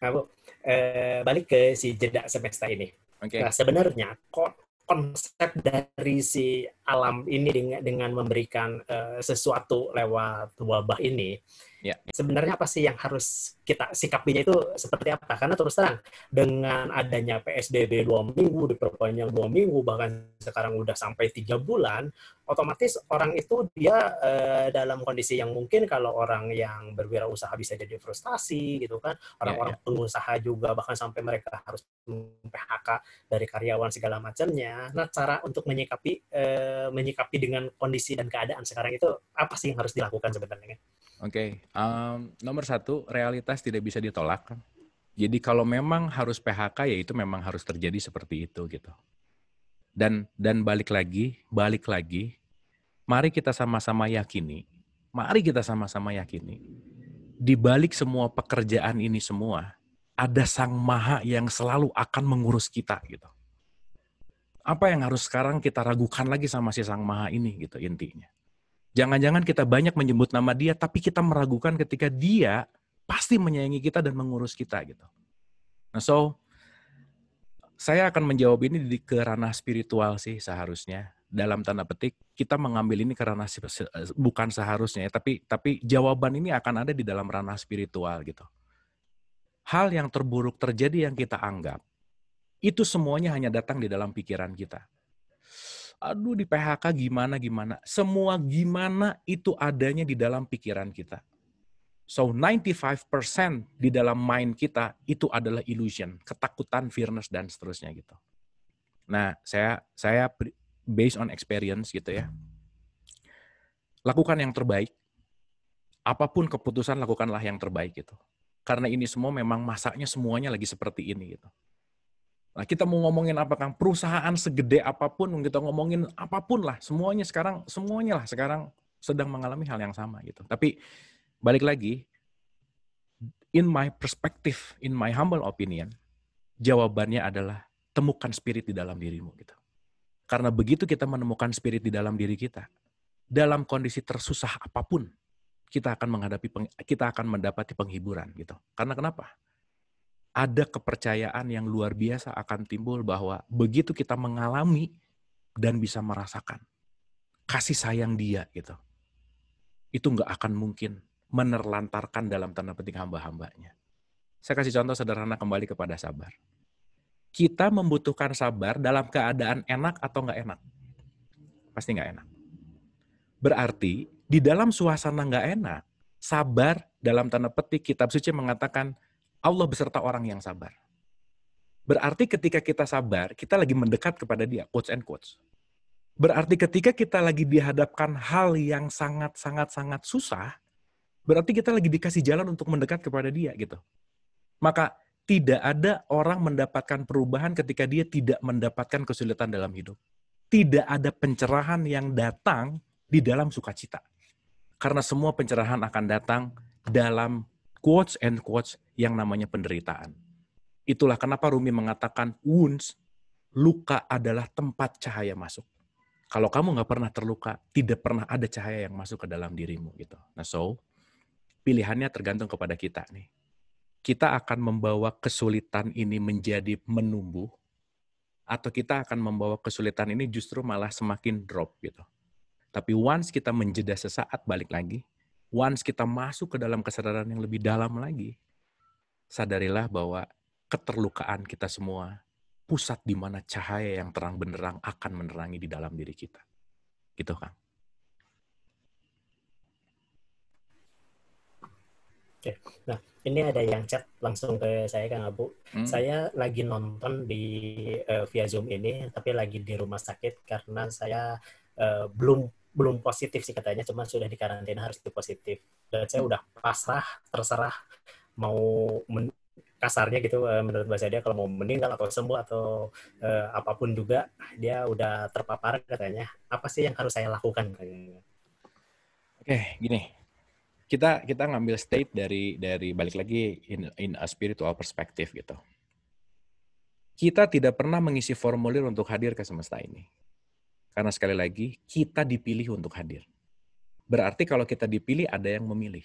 kamu eh, balik ke si jeda semesta ini. Okay. Nah, sebenarnya kok konsep dari si alam ini dengan memberikan eh, sesuatu lewat wabah ini Yeah. Sebenarnya apa sih yang harus kita sikapinya itu seperti apa? Karena terus terang dengan adanya PSBB dua minggu diperpanjang dua minggu bahkan sekarang udah sampai tiga bulan, otomatis orang itu dia eh, dalam kondisi yang mungkin kalau orang yang berwirausaha bisa jadi frustasi gitu kan, ya, orang-orang yeah, yeah. pengusaha juga bahkan sampai mereka harus PHK dari karyawan segala macamnya. Nah cara untuk menyikapi eh, menyikapi dengan kondisi dan keadaan sekarang itu apa sih yang harus dilakukan sebenarnya? Oke, okay. um, nomor satu realitas tidak bisa ditolak. Jadi kalau memang harus PHK ya itu memang harus terjadi seperti itu gitu. Dan dan balik lagi, balik lagi, mari kita sama-sama yakini, mari kita sama-sama yakini di balik semua pekerjaan ini semua ada Sang Maha yang selalu akan mengurus kita gitu. Apa yang harus sekarang kita ragukan lagi sama si Sang Maha ini gitu intinya. Jangan-jangan kita banyak menyebut nama dia, tapi kita meragukan ketika dia pasti menyayangi kita dan mengurus kita gitu. Nah, so saya akan menjawab ini di ke ranah spiritual sih seharusnya. Dalam tanda petik, kita mengambil ini karena eh, bukan seharusnya, ya, tapi tapi jawaban ini akan ada di dalam ranah spiritual gitu. Hal yang terburuk terjadi yang kita anggap itu semuanya hanya datang di dalam pikiran kita aduh di PHK gimana gimana. Semua gimana itu adanya di dalam pikiran kita. So 95% di dalam mind kita itu adalah illusion, ketakutan, fearness dan seterusnya gitu. Nah, saya saya based on experience gitu ya. Lakukan yang terbaik. Apapun keputusan lakukanlah yang terbaik gitu. Karena ini semua memang masaknya semuanya lagi seperti ini gitu. Nah, kita mau ngomongin apa Kang? Perusahaan segede apapun, kita ngomongin apapun lah, semuanya sekarang semuanya lah sekarang sedang mengalami hal yang sama gitu. Tapi balik lagi in my perspective, in my humble opinion, jawabannya adalah temukan spirit di dalam dirimu gitu. Karena begitu kita menemukan spirit di dalam diri kita, dalam kondisi tersusah apapun, kita akan menghadapi kita akan mendapati penghiburan gitu. Karena kenapa? ada kepercayaan yang luar biasa akan timbul bahwa begitu kita mengalami dan bisa merasakan kasih sayang dia gitu. Itu nggak akan mungkin menerlantarkan dalam tanda penting hamba-hambanya. Saya kasih contoh sederhana kembali kepada sabar. Kita membutuhkan sabar dalam keadaan enak atau nggak enak? Pasti nggak enak. Berarti di dalam suasana nggak enak, sabar dalam tanda petik kitab suci mengatakan Allah beserta orang yang sabar. Berarti ketika kita sabar, kita lagi mendekat kepada dia, quotes and quotes. Berarti ketika kita lagi dihadapkan hal yang sangat-sangat-sangat susah, berarti kita lagi dikasih jalan untuk mendekat kepada dia gitu. Maka tidak ada orang mendapatkan perubahan ketika dia tidak mendapatkan kesulitan dalam hidup. Tidak ada pencerahan yang datang di dalam sukacita. Karena semua pencerahan akan datang dalam quotes and quotes yang namanya penderitaan. Itulah kenapa Rumi mengatakan wounds, luka adalah tempat cahaya masuk. Kalau kamu nggak pernah terluka, tidak pernah ada cahaya yang masuk ke dalam dirimu gitu. Nah so, pilihannya tergantung kepada kita nih. Kita akan membawa kesulitan ini menjadi menumbuh, atau kita akan membawa kesulitan ini justru malah semakin drop gitu. Tapi once kita menjeda sesaat balik lagi, once kita masuk ke dalam kesadaran yang lebih dalam lagi, sadarilah bahwa keterlukaan kita semua pusat di mana cahaya yang terang benderang akan menerangi di dalam diri kita. Gitu, Kang. Oke. Nah, ini ada yang chat langsung ke saya Kang Abu. Hmm. Saya lagi nonton di uh, via Zoom ini tapi lagi di rumah sakit karena saya uh, belum belum positif sih katanya, cuman sudah di karantina harus itu positif. Dan saya udah pasrah, terserah mau men kasarnya gitu eh, menurut bahasa dia kalau mau meninggal atau sembuh atau eh, apapun juga dia udah terpapar katanya. Apa sih yang harus saya lakukan Oke, gini. Kita kita ngambil state dari dari balik lagi in in a spiritual perspective gitu. Kita tidak pernah mengisi formulir untuk hadir ke semesta ini karena sekali lagi, kita dipilih untuk hadir. Berarti kalau kita dipilih, ada yang memilih.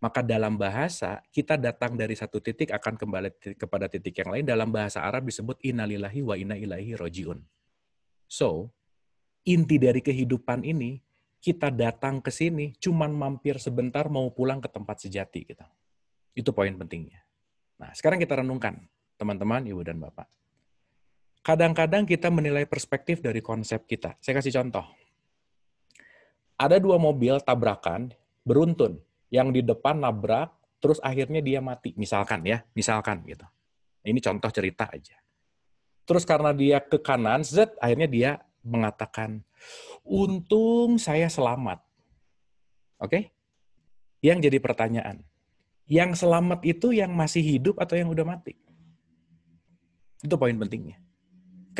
Maka dalam bahasa, kita datang dari satu titik akan kembali kepada titik yang lain. Dalam bahasa Arab disebut innalillahi wa inna ilahi rojiun. So, inti dari kehidupan ini, kita datang ke sini cuman mampir sebentar mau pulang ke tempat sejati kita. Itu poin pentingnya. Nah, sekarang kita renungkan, teman-teman, ibu dan bapak kadang-kadang kita menilai perspektif dari konsep kita. Saya kasih contoh. Ada dua mobil tabrakan beruntun, yang di depan nabrak, terus akhirnya dia mati, misalkan ya, misalkan gitu. Ini contoh cerita aja. Terus karena dia ke kanan, Z, akhirnya dia mengatakan, untung saya selamat. Oke? Okay? Yang jadi pertanyaan, yang selamat itu yang masih hidup atau yang udah mati? Itu poin pentingnya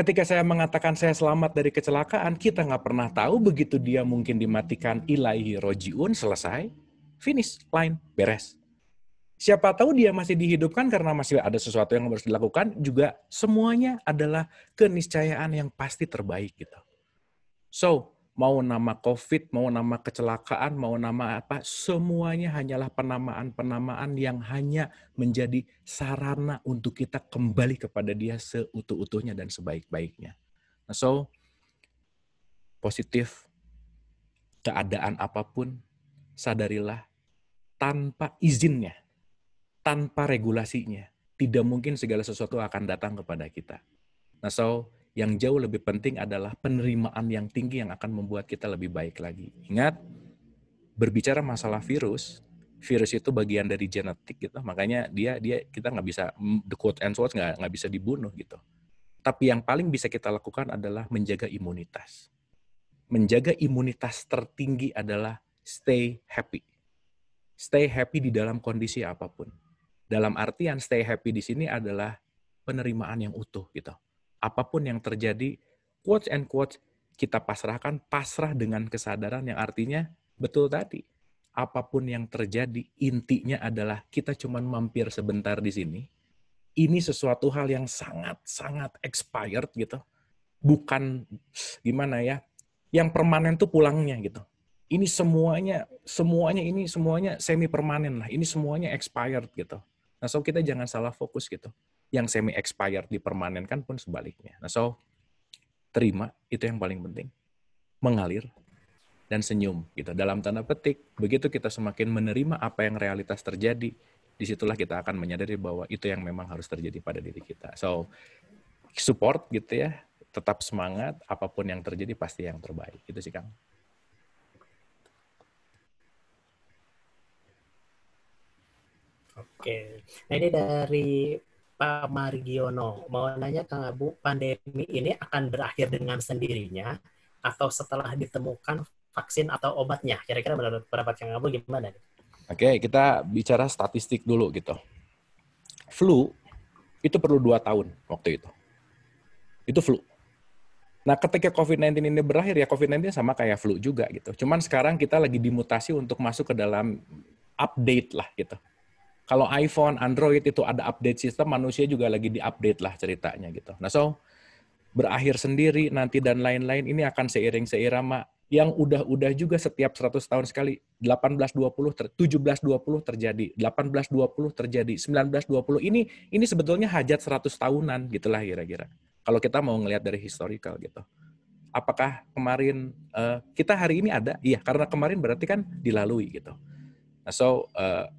ketika saya mengatakan saya selamat dari kecelakaan, kita nggak pernah tahu begitu dia mungkin dimatikan ilahi rojiun, selesai, finish, line, beres. Siapa tahu dia masih dihidupkan karena masih ada sesuatu yang harus dilakukan, juga semuanya adalah keniscayaan yang pasti terbaik gitu. So, mau nama COVID, mau nama kecelakaan, mau nama apa, semuanya hanyalah penamaan-penamaan yang hanya menjadi sarana untuk kita kembali kepada Dia seutuh-utuhnya dan sebaik-baiknya. Nah, so positif keadaan apapun, sadarilah tanpa izinnya, tanpa regulasinya, tidak mungkin segala sesuatu akan datang kepada kita. Nah, so yang jauh lebih penting adalah penerimaan yang tinggi yang akan membuat kita lebih baik lagi. Ingat, berbicara masalah virus, virus itu bagian dari genetik gitu, makanya dia dia kita nggak bisa the quote and quote nggak nggak bisa dibunuh gitu. Tapi yang paling bisa kita lakukan adalah menjaga imunitas. Menjaga imunitas tertinggi adalah stay happy. Stay happy di dalam kondisi apapun. Dalam artian stay happy di sini adalah penerimaan yang utuh gitu apapun yang terjadi, quotes and quotes kita pasrahkan, pasrah dengan kesadaran yang artinya betul tadi. Apapun yang terjadi, intinya adalah kita cuma mampir sebentar di sini. Ini sesuatu hal yang sangat-sangat expired gitu. Bukan gimana ya, yang permanen tuh pulangnya gitu. Ini semuanya, semuanya ini semuanya semi permanen lah. Ini semuanya expired gitu. Nah, so kita jangan salah fokus gitu yang semi expired dipermanenkan pun sebaliknya. Nah, so terima itu yang paling penting. Mengalir dan senyum gitu. Dalam tanda petik, begitu kita semakin menerima apa yang realitas terjadi, disitulah kita akan menyadari bahwa itu yang memang harus terjadi pada diri kita. So support gitu ya, tetap semangat, apapun yang terjadi pasti yang terbaik. gitu sih Kang. Oke, nah ini dari Pak Margiono, mau nanya Kang Abu, pandemi ini akan berakhir dengan sendirinya atau setelah ditemukan vaksin atau obatnya? Kira-kira menurut pendapat Kang Abu gimana? Nih? Oke, kita bicara statistik dulu gitu. Flu itu perlu dua tahun waktu itu. Itu flu. Nah, ketika COVID-19 ini berakhir ya COVID-19 sama kayak flu juga gitu. Cuman sekarang kita lagi dimutasi untuk masuk ke dalam update lah gitu kalau iPhone, Android itu ada update sistem, manusia juga lagi diupdate lah ceritanya gitu. Nah, so berakhir sendiri nanti dan lain-lain ini akan seiring seirama yang udah-udah juga setiap 100 tahun sekali 1820 ter, 1720 terjadi 1820 terjadi 1920 ini ini sebetulnya hajat 100 tahunan gitulah kira-kira kalau kita mau ngelihat dari historical gitu apakah kemarin uh, kita hari ini ada iya karena kemarin berarti kan dilalui gitu nah, so uh,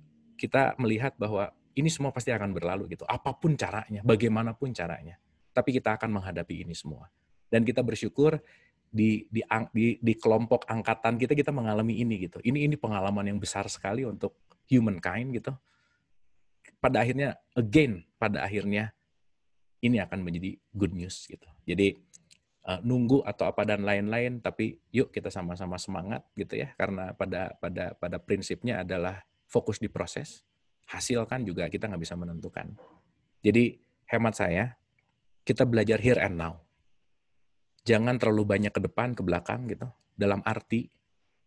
kita melihat bahwa ini semua pasti akan berlalu gitu. Apapun caranya, bagaimanapun caranya. Tapi kita akan menghadapi ini semua. Dan kita bersyukur di di di, di kelompok angkatan kita kita mengalami ini gitu. Ini ini pengalaman yang besar sekali untuk humankind gitu. Pada akhirnya again pada akhirnya ini akan menjadi good news gitu. Jadi uh, nunggu atau apa dan lain-lain tapi yuk kita sama-sama semangat gitu ya karena pada pada pada prinsipnya adalah fokus di proses, hasil kan juga kita nggak bisa menentukan. Jadi hemat saya, kita belajar here and now. Jangan terlalu banyak ke depan, ke belakang gitu. Dalam arti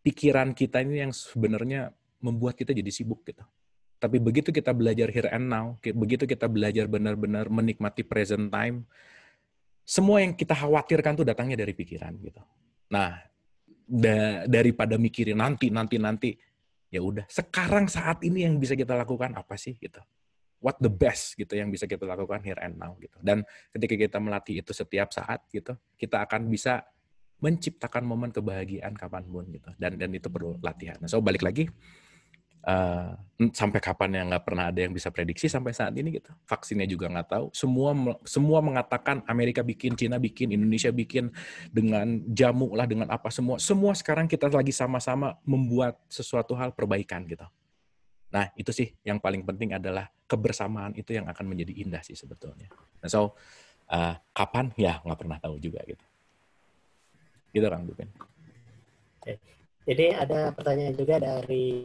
pikiran kita ini yang sebenarnya membuat kita jadi sibuk gitu. Tapi begitu kita belajar here and now, begitu kita belajar benar-benar menikmati present time, semua yang kita khawatirkan tuh datangnya dari pikiran gitu. Nah, da daripada mikirin nanti, nanti, nanti, ya udah sekarang saat ini yang bisa kita lakukan apa sih gitu what the best gitu yang bisa kita lakukan here and now gitu dan ketika kita melatih itu setiap saat gitu kita akan bisa menciptakan momen kebahagiaan kapanpun gitu dan dan itu perlu latihan nah, so balik lagi Eh, sampai kapan yang nggak pernah ada yang bisa prediksi sampai saat ini gitu vaksinnya juga nggak tahu semua semua mengatakan Amerika bikin Cina bikin Indonesia bikin dengan jamu lah dengan apa semua semua sekarang kita lagi sama-sama membuat sesuatu hal perbaikan gitu nah itu sih yang paling penting adalah kebersamaan itu yang akan menjadi indah sih sebetulnya nah, so uh, kapan ya nggak pernah tahu juga gitu gitu kang Dupin. Jadi ada pertanyaan juga dari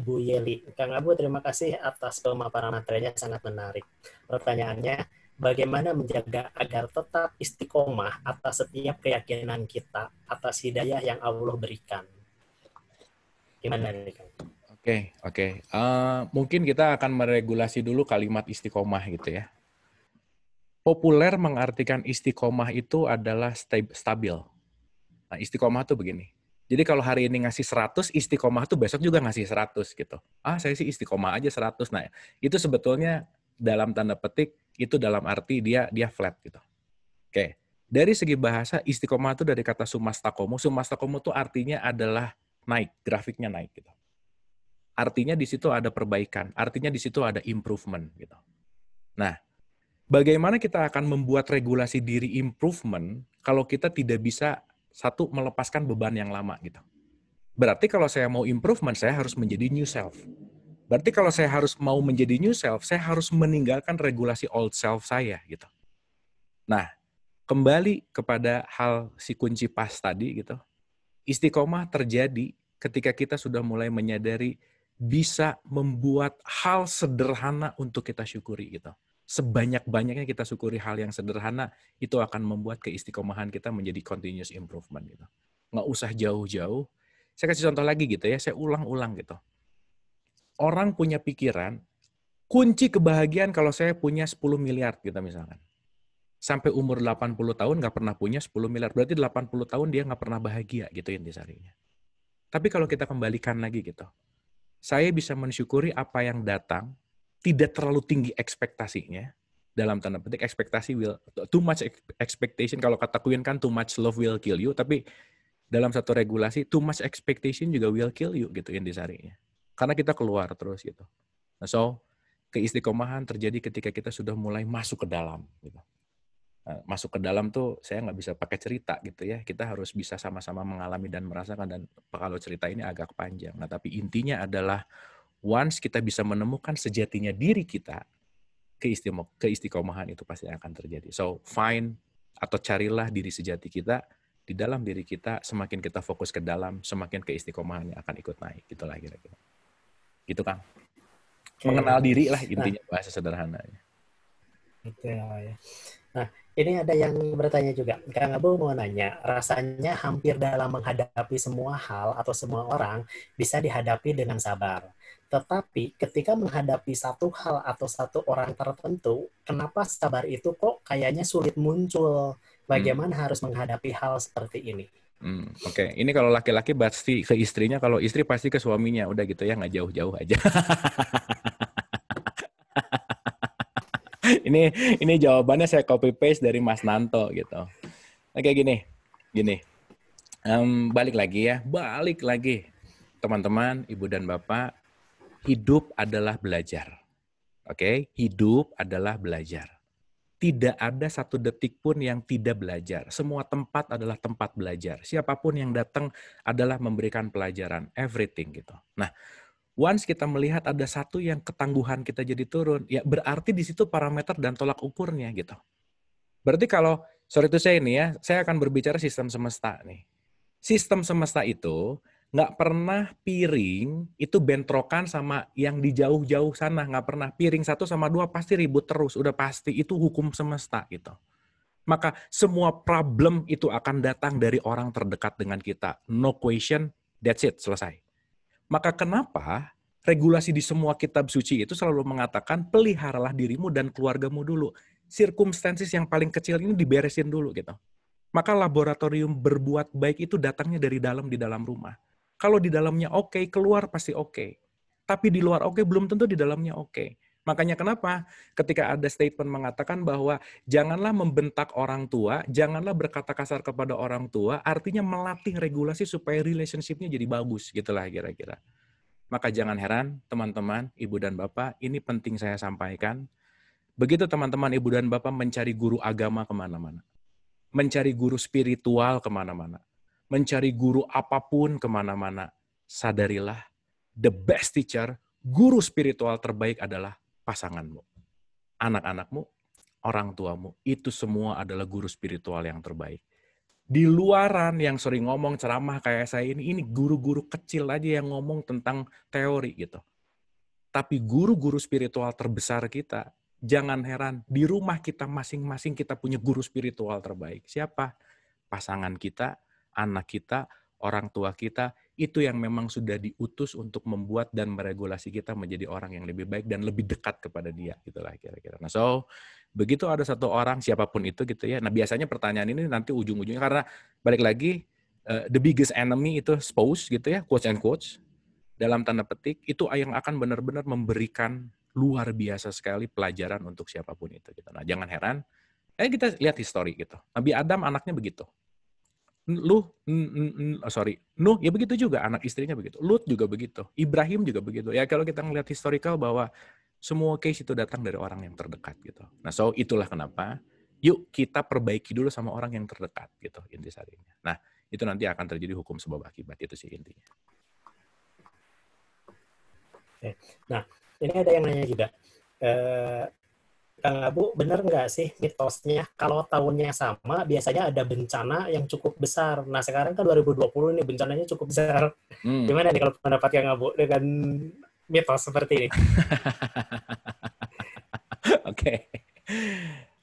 Ibu Yeli. Kang Abu, terima kasih atas pemaparan materinya sangat menarik. Pertanyaannya, bagaimana menjaga agar tetap istiqomah atas setiap keyakinan kita, atas hidayah yang Allah berikan? Gimana nih, Kang? Oke, okay, oke. Okay. Uh, eh, mungkin kita akan meregulasi dulu kalimat istiqomah gitu ya. Populer mengartikan istiqomah itu adalah stabil. Nah, istiqomah itu begini jadi kalau hari ini ngasih 100, istiqomah tuh besok juga ngasih 100 gitu. Ah, saya sih istiqomah aja 100. Nah, itu sebetulnya dalam tanda petik, itu dalam arti dia dia flat gitu. Oke. Dari segi bahasa, istiqomah itu dari kata sumastakomo. Sumastakomo itu artinya adalah naik, grafiknya naik gitu. Artinya di situ ada perbaikan, artinya di situ ada improvement gitu. Nah, bagaimana kita akan membuat regulasi diri improvement kalau kita tidak bisa satu, melepaskan beban yang lama gitu. Berarti kalau saya mau improvement, saya harus menjadi new self. Berarti kalau saya harus mau menjadi new self, saya harus meninggalkan regulasi old self saya gitu. Nah, kembali kepada hal si kunci pas tadi gitu. Istiqomah terjadi ketika kita sudah mulai menyadari bisa membuat hal sederhana untuk kita syukuri gitu sebanyak-banyaknya kita syukuri hal yang sederhana, itu akan membuat keistiqomahan kita menjadi continuous improvement gitu. Nggak usah jauh-jauh. Saya kasih contoh lagi gitu ya, saya ulang-ulang gitu. Orang punya pikiran, kunci kebahagiaan kalau saya punya 10 miliar gitu misalkan. Sampai umur 80 tahun nggak pernah punya 10 miliar. Berarti 80 tahun dia nggak pernah bahagia gitu intisarinya. Tapi kalau kita kembalikan lagi gitu. Saya bisa mensyukuri apa yang datang tidak terlalu tinggi ekspektasinya dalam tanda petik ekspektasi will too much expectation kalau kata Queen kan too much love will kill you tapi dalam satu regulasi too much expectation juga will kill you gitu intisarinya karena kita keluar terus gitu nah, so keistiqomahan terjadi ketika kita sudah mulai masuk ke dalam gitu nah, masuk ke dalam tuh saya nggak bisa pakai cerita gitu ya kita harus bisa sama-sama mengalami dan merasakan dan kalau cerita ini agak panjang nah tapi intinya adalah once kita bisa menemukan sejatinya diri kita, keistiqomahan itu pasti akan terjadi. So, find atau carilah diri sejati kita di dalam diri kita, semakin kita fokus ke dalam, semakin keistiqomahannya akan ikut naik. Itulah kira-kira. Gitu, Kang. Okay. Mengenal diri lah nah. intinya nah. bahasa sederhananya. Itu ya. Nah, ini ada yang bertanya juga. Kang Abu mau nanya, rasanya hampir dalam menghadapi semua hal atau semua orang bisa dihadapi dengan sabar. Tetapi ketika menghadapi satu hal atau satu orang tertentu, kenapa sabar itu kok kayaknya sulit muncul? Bagaimana hmm. harus menghadapi hal seperti ini? Hmm, Oke, okay. ini kalau laki-laki pasti ke istrinya, kalau istri pasti ke suaminya, udah gitu ya nggak jauh-jauh aja. ini ini jawabannya saya copy paste dari Mas Nanto gitu. Oke okay, gini, gini, um, balik lagi ya, balik lagi teman-teman, ibu dan bapak hidup adalah belajar. Oke, okay? hidup adalah belajar. Tidak ada satu detik pun yang tidak belajar. Semua tempat adalah tempat belajar. Siapapun yang datang adalah memberikan pelajaran, everything gitu. Nah, once kita melihat ada satu yang ketangguhan kita jadi turun, ya berarti di situ parameter dan tolak ukurnya gitu. Berarti kalau sorry tuh saya ini ya, saya akan berbicara sistem semesta nih. Sistem semesta itu nggak pernah piring itu bentrokan sama yang di jauh-jauh sana nggak pernah piring satu sama dua pasti ribut terus udah pasti itu hukum semesta gitu maka semua problem itu akan datang dari orang terdekat dengan kita no question that's it selesai maka kenapa regulasi di semua kitab suci itu selalu mengatakan peliharalah dirimu dan keluargamu dulu circumstances yang paling kecil ini diberesin dulu gitu maka laboratorium berbuat baik itu datangnya dari dalam di dalam rumah. Kalau di dalamnya oke, okay, keluar pasti oke. Okay. Tapi di luar oke okay, belum tentu di dalamnya oke. Okay. Makanya kenapa ketika ada statement mengatakan bahwa janganlah membentak orang tua, janganlah berkata kasar kepada orang tua, artinya melatih regulasi supaya relationship-nya jadi bagus gitulah kira-kira. Maka jangan heran teman-teman, ibu dan bapak, ini penting saya sampaikan. Begitu teman-teman, ibu dan bapak mencari guru agama kemana-mana. Mencari guru spiritual kemana-mana mencari guru apapun kemana-mana. Sadarilah, the best teacher, guru spiritual terbaik adalah pasanganmu, anak-anakmu, orang tuamu. Itu semua adalah guru spiritual yang terbaik. Di luaran yang sering ngomong ceramah kayak saya ini, ini guru-guru kecil aja yang ngomong tentang teori gitu. Tapi guru-guru spiritual terbesar kita, jangan heran, di rumah kita masing-masing kita punya guru spiritual terbaik. Siapa? Pasangan kita, anak kita, orang tua kita, itu yang memang sudah diutus untuk membuat dan meregulasi kita menjadi orang yang lebih baik dan lebih dekat kepada dia gitulah kira-kira. Nah, so begitu ada satu orang siapapun itu gitu ya. Nah, biasanya pertanyaan ini nanti ujung-ujungnya karena balik lagi uh, the biggest enemy itu spouse gitu ya, quotes and quotes dalam tanda petik itu yang akan benar-benar memberikan luar biasa sekali pelajaran untuk siapapun itu gitu. Nah, jangan heran Eh kita lihat histori gitu. Nabi Adam anaknya begitu lu oh, sorry Nuh ya begitu juga anak istrinya begitu Lut juga begitu Ibrahim juga begitu ya kalau kita melihat historical bahwa semua case itu datang dari orang yang terdekat gitu nah so itulah kenapa yuk kita perbaiki dulu sama orang yang terdekat gitu intisarinya nah itu nanti akan terjadi hukum sebab akibat itu sih intinya nah ini ada yang nanya juga eh, Kang eh, Bu, benar nggak sih mitosnya kalau tahunnya sama biasanya ada bencana yang cukup besar. Nah sekarang kan 2020 ini bencananya cukup besar. Hmm. Gimana nih kalau pendapatnya nggak Bu dengan mitos seperti ini? Oke. okay.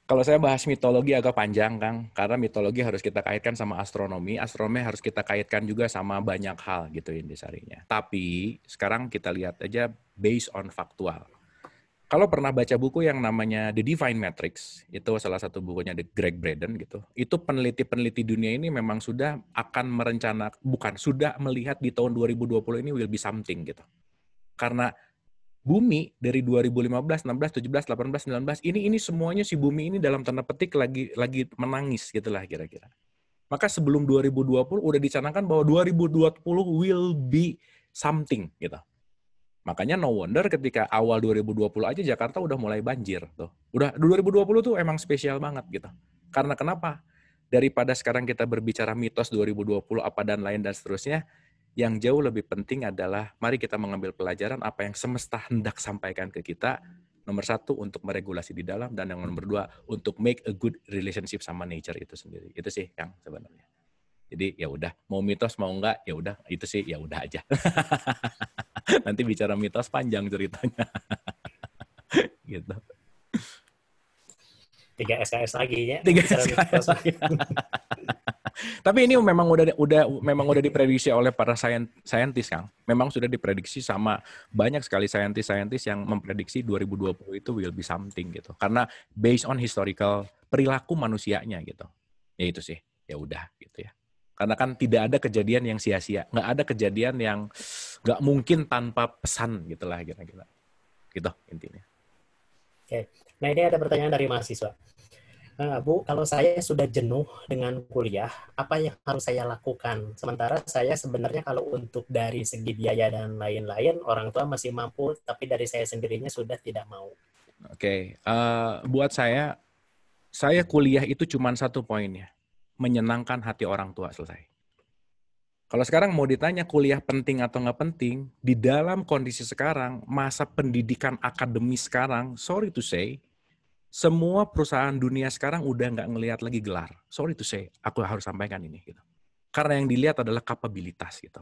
Kalau saya bahas mitologi agak panjang, Kang, karena mitologi harus kita kaitkan sama astronomi, astronomi harus kita kaitkan juga sama banyak hal gitu ya, Indisarinya. Tapi sekarang kita lihat aja based on faktual kalau pernah baca buku yang namanya The Divine Matrix, itu salah satu bukunya The Greg Braden gitu. Itu peneliti-peneliti dunia ini memang sudah akan merencana, bukan, sudah melihat di tahun 2020 ini will be something gitu. Karena bumi dari 2015, 16, 17, 18, 19, ini ini semuanya si bumi ini dalam tanda petik lagi lagi menangis gitu lah kira-kira. Maka sebelum 2020 udah dicanangkan bahwa 2020 will be something gitu Makanya no wonder ketika awal 2020 aja Jakarta udah mulai banjir tuh. Udah 2020 tuh emang spesial banget gitu. Karena kenapa? Daripada sekarang kita berbicara mitos 2020 apa dan lain dan seterusnya, yang jauh lebih penting adalah mari kita mengambil pelajaran apa yang semesta hendak sampaikan ke kita. Nomor satu untuk meregulasi di dalam dan yang nomor dua untuk make a good relationship sama nature itu sendiri. Itu sih yang sebenarnya. Jadi ya udah mau mitos mau enggak ya udah itu sih ya udah aja. Nanti bicara mitos panjang ceritanya. gitu. Tiga SKS lagi ya. Tiga SKS lagi. Tapi ini memang udah udah memang udah diprediksi oleh para saintis Kang. Memang sudah diprediksi sama banyak sekali saintis-saintis yang memprediksi 2020 itu will be something gitu. Karena based on historical perilaku manusianya gitu. Ya itu sih. Ya udah gitu ya. Karena kan tidak ada kejadian yang sia-sia, nggak ada kejadian yang nggak mungkin tanpa pesan gitulah kira-kira. Gitu intinya. Oke, nah ini ada pertanyaan dari mahasiswa. nah, Bu, kalau saya sudah jenuh dengan kuliah, apa yang harus saya lakukan? Sementara saya sebenarnya kalau untuk dari segi biaya dan lain-lain, orang tua masih mampu, tapi dari saya sendirinya sudah tidak mau. Oke, uh, buat saya, saya kuliah itu cuma satu poinnya menyenangkan hati orang tua selesai. Kalau sekarang mau ditanya kuliah penting atau nggak penting, di dalam kondisi sekarang, masa pendidikan akademis sekarang, sorry to say, semua perusahaan dunia sekarang udah nggak ngelihat lagi gelar. Sorry to say, aku harus sampaikan ini. Gitu. Karena yang dilihat adalah kapabilitas. gitu.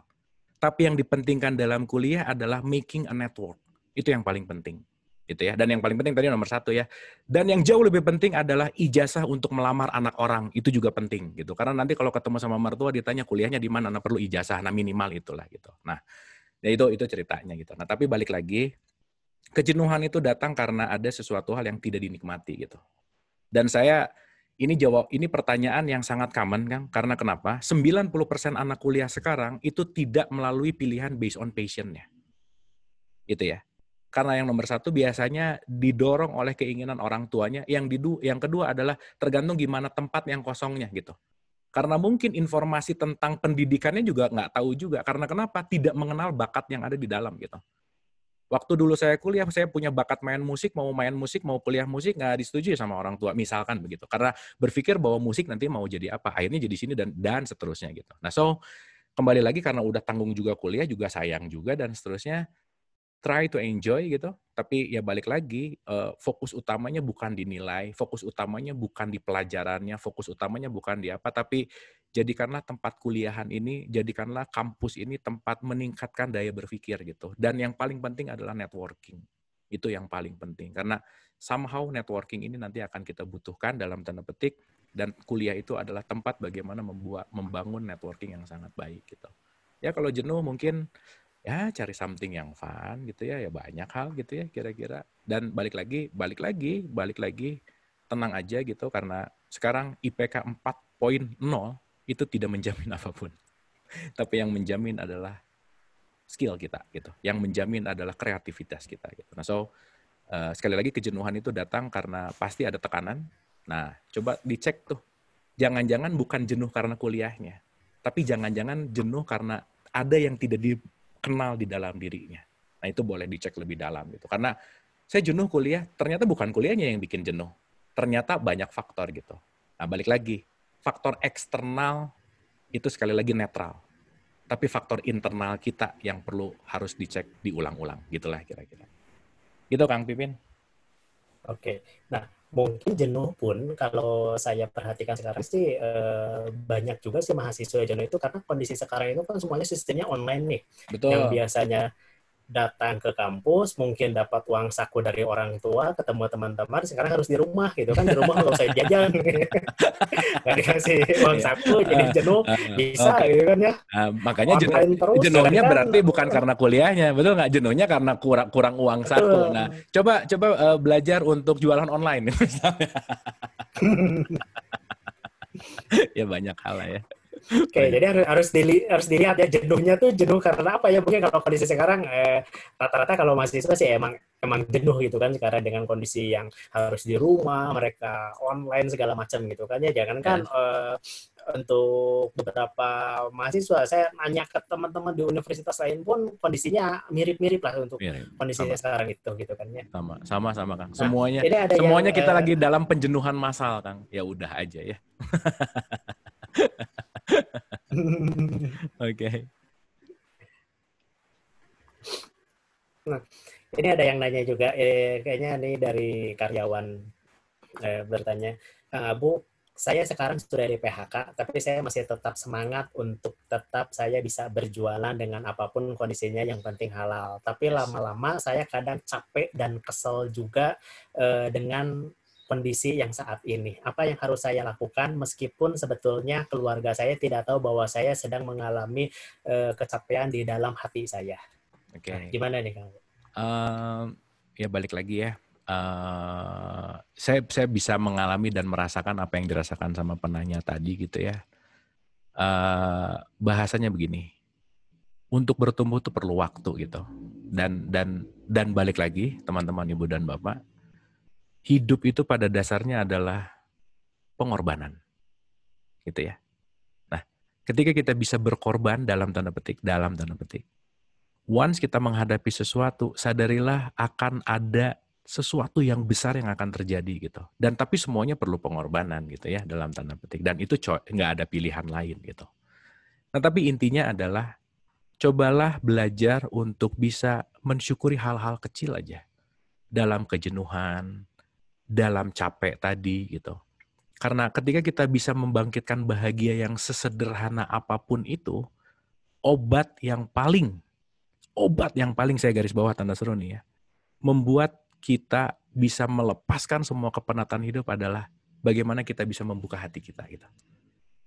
Tapi yang dipentingkan dalam kuliah adalah making a network. Itu yang paling penting gitu ya. Dan yang paling penting tadi nomor satu ya. Dan yang jauh lebih penting adalah ijazah untuk melamar anak orang itu juga penting gitu. Karena nanti kalau ketemu sama mertua ditanya kuliahnya di mana, nah perlu ijazah, nah minimal itulah gitu. Nah ya itu itu ceritanya gitu. Nah tapi balik lagi kejenuhan itu datang karena ada sesuatu hal yang tidak dinikmati gitu. Dan saya ini jawab ini pertanyaan yang sangat common kan karena kenapa 90% anak kuliah sekarang itu tidak melalui pilihan based on passionnya gitu ya karena yang nomor satu biasanya didorong oleh keinginan orang tuanya. Yang didu, yang kedua adalah tergantung gimana tempat yang kosongnya gitu. Karena mungkin informasi tentang pendidikannya juga nggak tahu juga. Karena kenapa? Tidak mengenal bakat yang ada di dalam gitu. Waktu dulu saya kuliah, saya punya bakat main musik, mau main musik, mau kuliah musik, nggak disetujui sama orang tua, misalkan begitu. Karena berpikir bahwa musik nanti mau jadi apa, akhirnya jadi sini dan dan seterusnya gitu. Nah, so kembali lagi karena udah tanggung juga kuliah, juga sayang juga dan seterusnya try to enjoy gitu tapi ya balik lagi uh, fokus utamanya bukan dinilai fokus utamanya bukan di pelajarannya fokus utamanya bukan di apa tapi jadikanlah tempat kuliahan ini jadikanlah kampus ini tempat meningkatkan daya berpikir gitu dan yang paling penting adalah networking itu yang paling penting karena somehow networking ini nanti akan kita butuhkan dalam tanda petik dan kuliah itu adalah tempat bagaimana membuat membangun networking yang sangat baik gitu ya kalau jenuh mungkin ya cari something yang fun gitu ya ya banyak hal gitu ya kira-kira dan balik lagi balik lagi balik lagi tenang aja gitu karena sekarang IPK 4.0 itu tidak menjamin apapun tapi yang menjamin adalah skill kita gitu yang menjamin adalah kreativitas kita gitu nah so uh, sekali lagi kejenuhan itu datang karena pasti ada tekanan nah coba dicek tuh jangan-jangan bukan jenuh karena kuliahnya tapi jangan-jangan jenuh karena ada yang tidak di kenal di dalam dirinya. Nah itu boleh dicek lebih dalam gitu. Karena saya jenuh kuliah, ternyata bukan kuliahnya yang bikin jenuh. Ternyata banyak faktor gitu. Nah balik lagi, faktor eksternal itu sekali lagi netral. Tapi faktor internal kita yang perlu harus dicek diulang-ulang gitulah kira-kira. Gitu Kang Pipin. Oke. Nah, mungkin jenuh pun kalau saya perhatikan sekarang sih e, banyak juga sih mahasiswa jenuh itu karena kondisi sekarang itu kan semuanya sistemnya online nih Betul. yang biasanya datang ke kampus, mungkin dapat uang saku dari orang tua, ketemu teman-teman, sekarang harus di rumah gitu kan, di rumah kalau saya jajan. Nggak dikasih uang iya. saku, jadi ah, jenuh, ah, bisa okay. gitu kan ya. Uh, makanya jenuh, terus, jenuhnya ya kan. berarti bukan karena kuliahnya, betul nggak? Jenuhnya karena kurang, kurang uang betul. saku. Nah, coba coba uh, belajar untuk jualan online misalnya. ya banyak hal ya. Oke, okay, oh, iya. jadi harus harus, dili, harus dilihat ya jenuhnya tuh jenuh karena apa ya? Mungkin kalau kondisi sekarang rata eh, rata-rata kalau mahasiswa sih emang emang jenuh gitu kan sekarang dengan kondisi yang harus di rumah, mereka online segala macam gitu kan ya. kan iya. eh, untuk beberapa mahasiswa saya nanya ke teman-teman di universitas lain pun kondisinya mirip-mirip lah untuk mirip. kondisinya sama. sekarang itu gitu kan ya sama sama sama kang nah, semuanya nah, ada semuanya yang, kita uh, lagi dalam penjenuhan masal kang ya udah aja ya Oke. Nah, ini ada yang nanya juga. Eh, kayaknya ini dari karyawan eh, bertanya, Kang eh, Abu, saya sekarang sudah di PHK, tapi saya masih tetap semangat untuk tetap saya bisa berjualan dengan apapun kondisinya yang penting halal. Tapi lama-lama saya kadang capek dan kesel juga eh, dengan kondisi yang saat ini. Apa yang harus saya lakukan meskipun sebetulnya keluarga saya tidak tahu bahwa saya sedang mengalami uh, kecapean di dalam hati saya. Oke. Okay. Nah, gimana nih kamu? Um, ya balik lagi ya. Uh, saya saya bisa mengalami dan merasakan apa yang dirasakan sama penanya tadi gitu ya. Uh, bahasanya begini. Untuk bertumbuh itu perlu waktu gitu. Dan dan dan balik lagi teman-teman ibu dan bapak hidup itu pada dasarnya adalah pengorbanan. Gitu ya. Nah, ketika kita bisa berkorban dalam tanda petik, dalam tanda petik. Once kita menghadapi sesuatu, sadarilah akan ada sesuatu yang besar yang akan terjadi gitu. Dan tapi semuanya perlu pengorbanan gitu ya dalam tanda petik. Dan itu nggak ada pilihan lain gitu. Nah tapi intinya adalah cobalah belajar untuk bisa mensyukuri hal-hal kecil aja. Dalam kejenuhan, dalam capek tadi gitu. Karena ketika kita bisa membangkitkan bahagia yang sesederhana apapun itu, obat yang paling, obat yang paling saya garis bawah tanda seru nih ya, membuat kita bisa melepaskan semua kepenatan hidup adalah bagaimana kita bisa membuka hati kita gitu.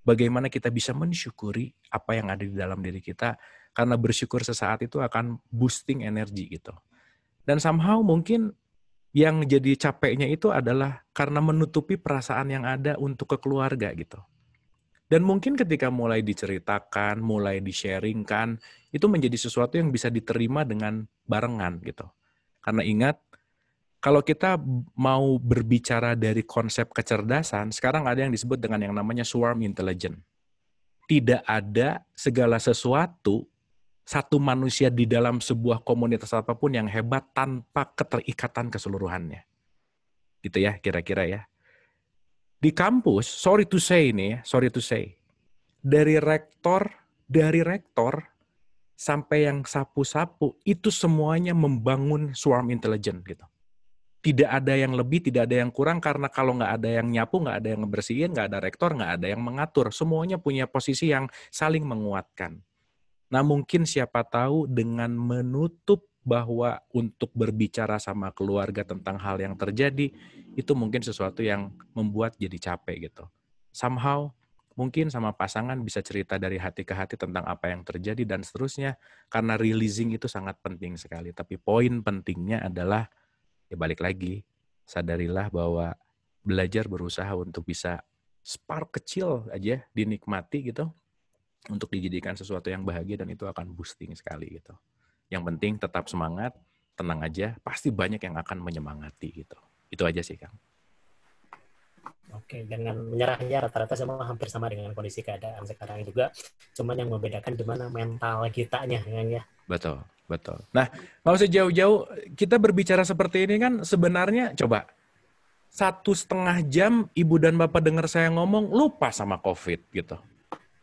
Bagaimana kita bisa mensyukuri apa yang ada di dalam diri kita karena bersyukur sesaat itu akan boosting energi gitu. Dan somehow mungkin yang jadi capeknya itu adalah karena menutupi perasaan yang ada untuk ke keluarga gitu. Dan mungkin ketika mulai diceritakan, mulai di-sharingkan, itu menjadi sesuatu yang bisa diterima dengan barengan gitu. Karena ingat, kalau kita mau berbicara dari konsep kecerdasan, sekarang ada yang disebut dengan yang namanya swarm intelligence. Tidak ada segala sesuatu satu manusia di dalam sebuah komunitas apapun yang hebat tanpa keterikatan keseluruhannya. Gitu ya, kira-kira ya. Di kampus, sorry to say ini ya, sorry to say. Dari rektor, dari rektor sampai yang sapu-sapu, itu semuanya membangun swarm intelligence gitu. Tidak ada yang lebih, tidak ada yang kurang, karena kalau nggak ada yang nyapu, nggak ada yang ngebersihin, nggak ada rektor, nggak ada yang mengatur. Semuanya punya posisi yang saling menguatkan Nah, mungkin siapa tahu dengan menutup bahwa untuk berbicara sama keluarga tentang hal yang terjadi itu mungkin sesuatu yang membuat jadi capek gitu. Somehow mungkin sama pasangan bisa cerita dari hati ke hati tentang apa yang terjadi dan seterusnya karena releasing itu sangat penting sekali. Tapi poin pentingnya adalah ya balik lagi sadarilah bahwa belajar berusaha untuk bisa spark kecil aja dinikmati gitu untuk dijadikan sesuatu yang bahagia dan itu akan boosting sekali gitu. Yang penting tetap semangat, tenang aja, pasti banyak yang akan menyemangati gitu. Itu aja sih Kang. Oke, Dengan menyerahnya rata-rata sama hampir sama dengan kondisi keadaan sekarang juga. Cuman yang membedakan di mana mental kitanya kan ya. Betul, betul. Nah, nggak usah jauh-jauh, kita berbicara seperti ini kan sebenarnya coba satu setengah jam ibu dan bapak dengar saya ngomong lupa sama COVID gitu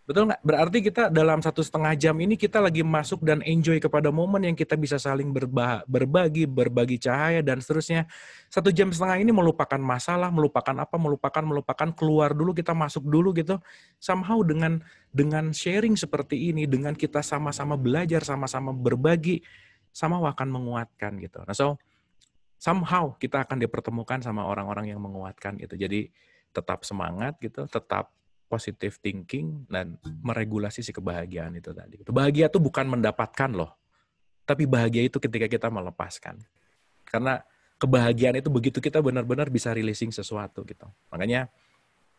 Betul nggak? Berarti kita dalam satu setengah jam ini kita lagi masuk dan enjoy kepada momen yang kita bisa saling berba berbagi, berbagi cahaya dan seterusnya. Satu jam setengah ini melupakan masalah, melupakan apa, melupakan, melupakan keluar dulu kita masuk dulu gitu. Somehow dengan dengan sharing seperti ini, dengan kita sama-sama belajar, sama-sama berbagi, sama akan menguatkan gitu. Nah, so somehow kita akan dipertemukan sama orang-orang yang menguatkan gitu. Jadi tetap semangat gitu, tetap positive thinking dan meregulasi si kebahagiaan itu tadi. Bahagia itu bukan mendapatkan loh, tapi bahagia itu ketika kita melepaskan. Karena kebahagiaan itu begitu kita benar-benar bisa releasing sesuatu gitu. Makanya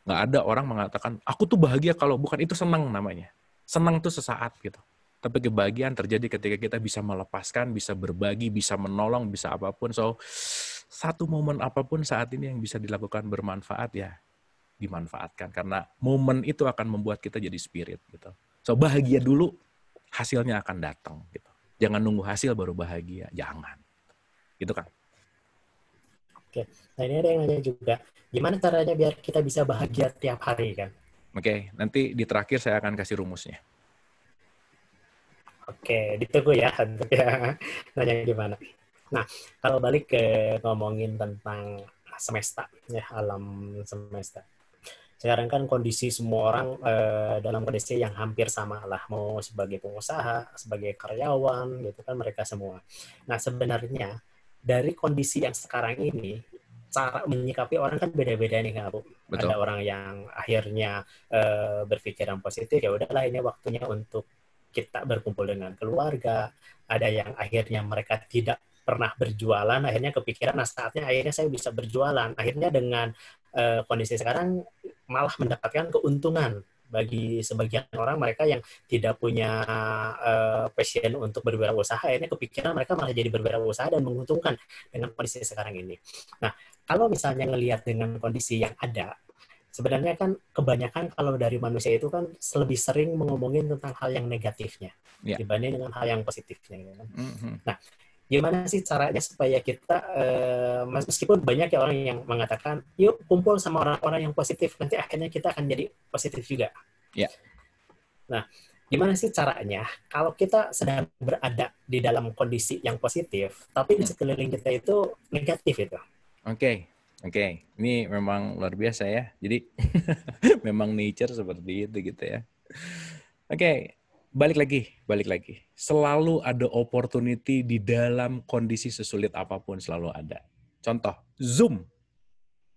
nggak ada orang mengatakan aku tuh bahagia kalau bukan itu senang namanya. Senang tuh sesaat gitu. Tapi kebahagiaan terjadi ketika kita bisa melepaskan, bisa berbagi, bisa menolong, bisa apapun. So satu momen apapun saat ini yang bisa dilakukan bermanfaat ya dimanfaatkan karena momen itu akan membuat kita jadi spirit gitu. So bahagia dulu hasilnya akan datang gitu. Jangan nunggu hasil baru bahagia, jangan. Gitu kan. Oke, nah ini ada yang nanya juga, gimana caranya biar kita bisa bahagia tiap hari kan? Oke, nanti di terakhir saya akan kasih rumusnya. Oke, ditunggu ya untuk ya nanya gimana. Nah, kalau balik ke ngomongin tentang semesta, ya alam semesta sekarang kan kondisi semua orang uh, dalam kondisi yang hampir sama lah mau sebagai pengusaha sebagai karyawan gitu kan mereka semua nah sebenarnya dari kondisi yang sekarang ini cara menyikapi orang kan beda-beda nih kan Bu. Ada orang yang akhirnya uh, yang positif ya udahlah ini waktunya untuk kita berkumpul dengan keluarga. Ada yang akhirnya mereka tidak pernah berjualan akhirnya kepikiran nah saatnya akhirnya saya bisa berjualan akhirnya dengan uh, kondisi sekarang malah mendapatkan keuntungan bagi sebagian orang mereka yang tidak punya uh, passion untuk usaha akhirnya kepikiran mereka malah jadi usaha dan menguntungkan dengan kondisi sekarang ini. Nah, kalau misalnya ngelihat dengan kondisi yang ada sebenarnya kan kebanyakan kalau dari manusia itu kan lebih sering mengomongin tentang hal yang negatifnya yeah. dibanding dengan hal yang positifnya. Mm -hmm. Nah, gimana sih caranya supaya kita uh, meskipun banyak ya orang yang mengatakan yuk kumpul sama orang-orang yang positif nanti akhirnya kita akan jadi positif juga. Ya. Nah, gimana sih caranya kalau kita sedang berada di dalam kondisi yang positif tapi di sekeliling kita itu negatif itu? Oke. Okay. Oke, okay. ini memang luar biasa ya. Jadi memang nature seperti itu gitu ya. Oke, okay balik lagi, balik lagi. Selalu ada opportunity di dalam kondisi sesulit apapun selalu ada. Contoh, Zoom.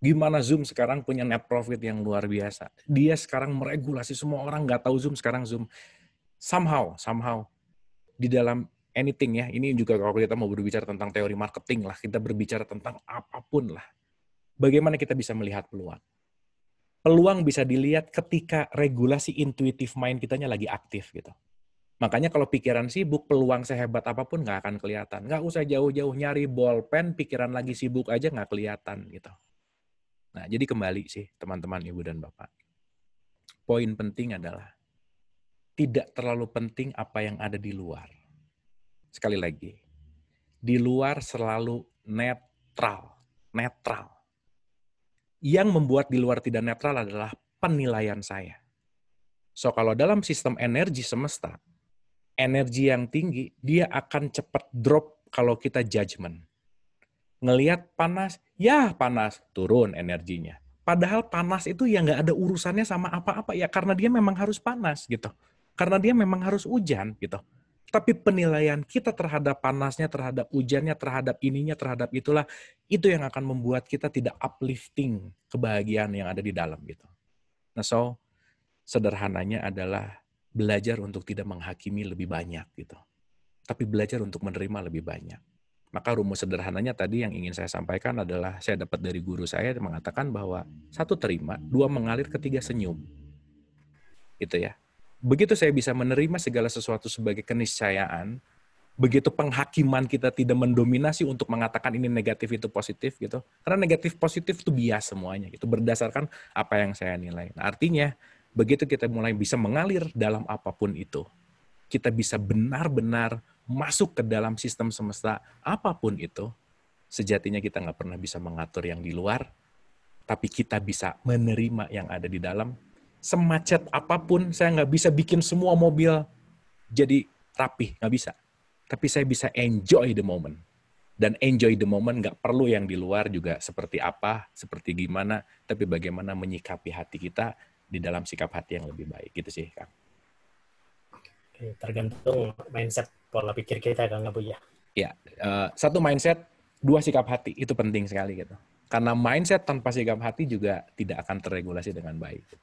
Gimana Zoom sekarang punya net profit yang luar biasa. Dia sekarang meregulasi semua orang nggak tahu Zoom sekarang Zoom. Somehow, somehow di dalam anything ya. Ini juga kalau kita mau berbicara tentang teori marketing lah, kita berbicara tentang apapun lah. Bagaimana kita bisa melihat peluang? peluang bisa dilihat ketika regulasi intuitif mind kitanya lagi aktif gitu. Makanya kalau pikiran sibuk, peluang sehebat apapun nggak akan kelihatan. Nggak usah jauh-jauh nyari bolpen, pikiran lagi sibuk aja nggak kelihatan gitu. Nah, jadi kembali sih teman-teman ibu dan bapak. Poin penting adalah tidak terlalu penting apa yang ada di luar. Sekali lagi, di luar selalu netral, netral. Yang membuat di luar tidak netral adalah penilaian saya. So kalau dalam sistem energi semesta, energi yang tinggi dia akan cepat drop kalau kita judgement. Ngelihat panas, ya panas, turun energinya. Padahal panas itu ya nggak ada urusannya sama apa-apa ya karena dia memang harus panas gitu. Karena dia memang harus hujan gitu tapi penilaian kita terhadap panasnya, terhadap hujannya, terhadap ininya, terhadap itulah, itu yang akan membuat kita tidak uplifting kebahagiaan yang ada di dalam gitu. Nah, so sederhananya adalah belajar untuk tidak menghakimi lebih banyak gitu. Tapi belajar untuk menerima lebih banyak. Maka rumus sederhananya tadi yang ingin saya sampaikan adalah saya dapat dari guru saya mengatakan bahwa satu terima, dua mengalir, ketiga senyum. Gitu ya Begitu saya bisa menerima segala sesuatu sebagai keniscayaan, begitu penghakiman kita tidak mendominasi untuk mengatakan ini negatif itu positif gitu. Karena negatif positif itu bias semuanya itu berdasarkan apa yang saya nilai. Nah, artinya begitu kita mulai bisa mengalir dalam apapun itu, kita bisa benar-benar masuk ke dalam sistem semesta apapun itu, sejatinya kita nggak pernah bisa mengatur yang di luar, tapi kita bisa menerima yang ada di dalam semacet apapun saya nggak bisa bikin semua mobil jadi rapih, nggak bisa tapi saya bisa enjoy the moment dan enjoy the moment nggak perlu yang di luar juga seperti apa seperti gimana tapi bagaimana menyikapi hati kita di dalam sikap hati yang lebih baik gitu sih kang tergantung mindset pola pikir kita kang bu ya ya eh, satu mindset dua sikap hati itu penting sekali gitu karena mindset tanpa sikap hati juga tidak akan terregulasi dengan baik gitu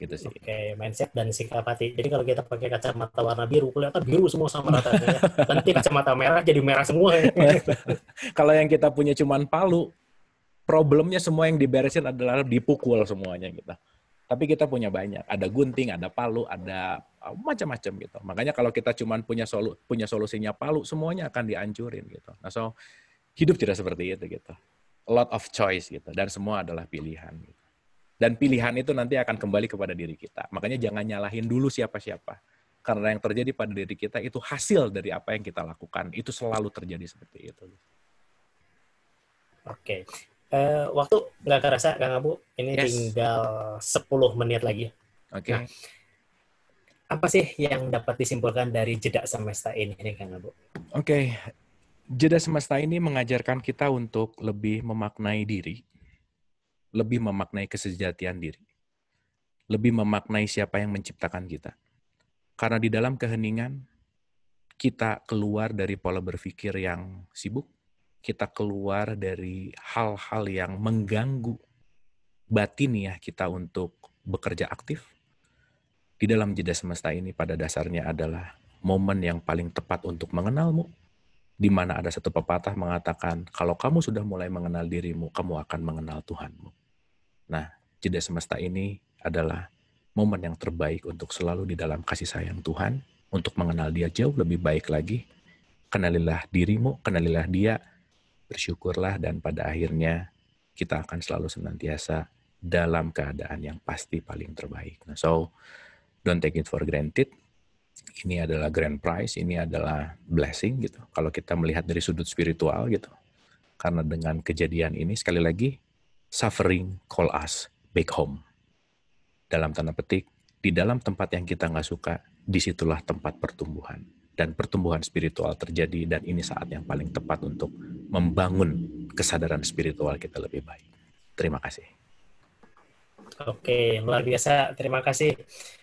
gitu sih. Oke, okay, mindset dan sikap hati. Jadi kalau kita pakai kacamata warna biru, kelihatan biru semua sama rata. ya. Nanti kacamata merah jadi merah semua. Ya. kalau yang kita punya cuma palu, problemnya semua yang diberesin adalah dipukul semuanya gitu. Tapi kita punya banyak, ada gunting, ada palu, ada ah, macam-macam gitu. Makanya kalau kita cuma punya solu punya solusinya palu, semuanya akan dihancurin gitu. Nah, so hidup tidak seperti itu gitu. A lot of choice gitu dan semua adalah pilihan gitu dan pilihan itu nanti akan kembali kepada diri kita. Makanya jangan nyalahin dulu siapa-siapa. Karena yang terjadi pada diri kita itu hasil dari apa yang kita lakukan. Itu selalu terjadi seperti itu. Oke. Okay. Uh, eh, waktu nggak kerasa, Kang Abu. Ini yes. tinggal 10 menit lagi. Oke. Okay. Nah, apa sih yang dapat disimpulkan dari jeda semesta ini, Kang Abu? Oke. Okay. Jeda semesta ini mengajarkan kita untuk lebih memaknai diri, lebih memaknai kesejatian diri. Lebih memaknai siapa yang menciptakan kita. Karena di dalam keheningan, kita keluar dari pola berpikir yang sibuk, kita keluar dari hal-hal yang mengganggu batin ya kita untuk bekerja aktif. Di dalam jeda semesta ini pada dasarnya adalah momen yang paling tepat untuk mengenalmu, di mana ada satu pepatah mengatakan, kalau kamu sudah mulai mengenal dirimu, kamu akan mengenal Tuhanmu. Nah, jeda semesta ini adalah momen yang terbaik untuk selalu di dalam kasih sayang Tuhan, untuk mengenal dia jauh lebih baik lagi. Kenalilah dirimu, kenalilah dia, bersyukurlah dan pada akhirnya kita akan selalu senantiasa dalam keadaan yang pasti paling terbaik. Nah, so don't take it for granted. Ini adalah grand prize, ini adalah blessing gitu. Kalau kita melihat dari sudut spiritual gitu. Karena dengan kejadian ini sekali lagi suffering call us back home. Dalam tanda petik, di dalam tempat yang kita nggak suka, disitulah tempat pertumbuhan. Dan pertumbuhan spiritual terjadi dan ini saat yang paling tepat untuk membangun kesadaran spiritual kita lebih baik. Terima kasih. Oke, luar biasa. Terima kasih.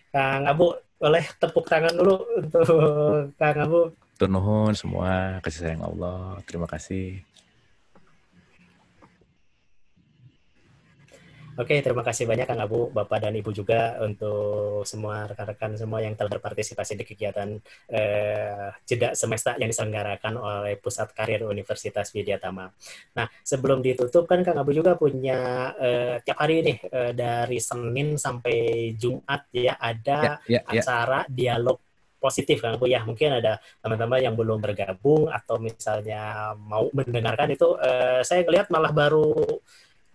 Kang Abu, boleh tepuk tangan dulu untuk Kang Abu. Tunuhun semua, kasih sayang Allah. Terima kasih. Oke, terima kasih banyak Kang Abu, Bapak dan Ibu juga untuk semua rekan-rekan semua yang telah berpartisipasi di kegiatan eh, jeda semesta yang diselenggarakan oleh Pusat Karir Universitas Widyatama. Nah, sebelum ditutup kan Kang Abu juga punya eh, tiap hari nih eh, dari Senin sampai Jumat ya ada yeah, yeah. Ya. acara dialog positif kang Abu. ya mungkin ada teman-teman yang belum bergabung atau misalnya mau mendengarkan itu eh, saya melihat malah baru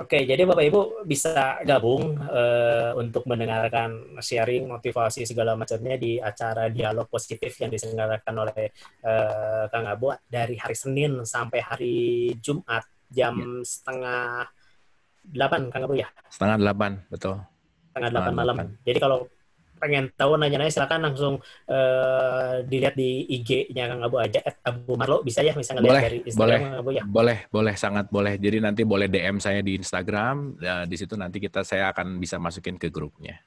Oke, jadi Bapak Ibu bisa gabung uh, untuk mendengarkan sharing motivasi segala macamnya di acara dialog positif yang diselenggarakan oleh uh, Kang Abu dari hari Senin sampai hari Jumat jam ya. setengah delapan, Kang Abu ya? Setengah delapan, betul. Setengah delapan malam. Jadi kalau pengen tahu nanya-nanya silakan langsung uh, dilihat di IG-nya Kang Abu aja Abu Marlo bisa ya misalnya boleh, dari Instagram boleh, Kang Abu ya. Boleh, boleh sangat boleh. Jadi nanti boleh DM saya di Instagram ya, di situ nanti kita saya akan bisa masukin ke grupnya.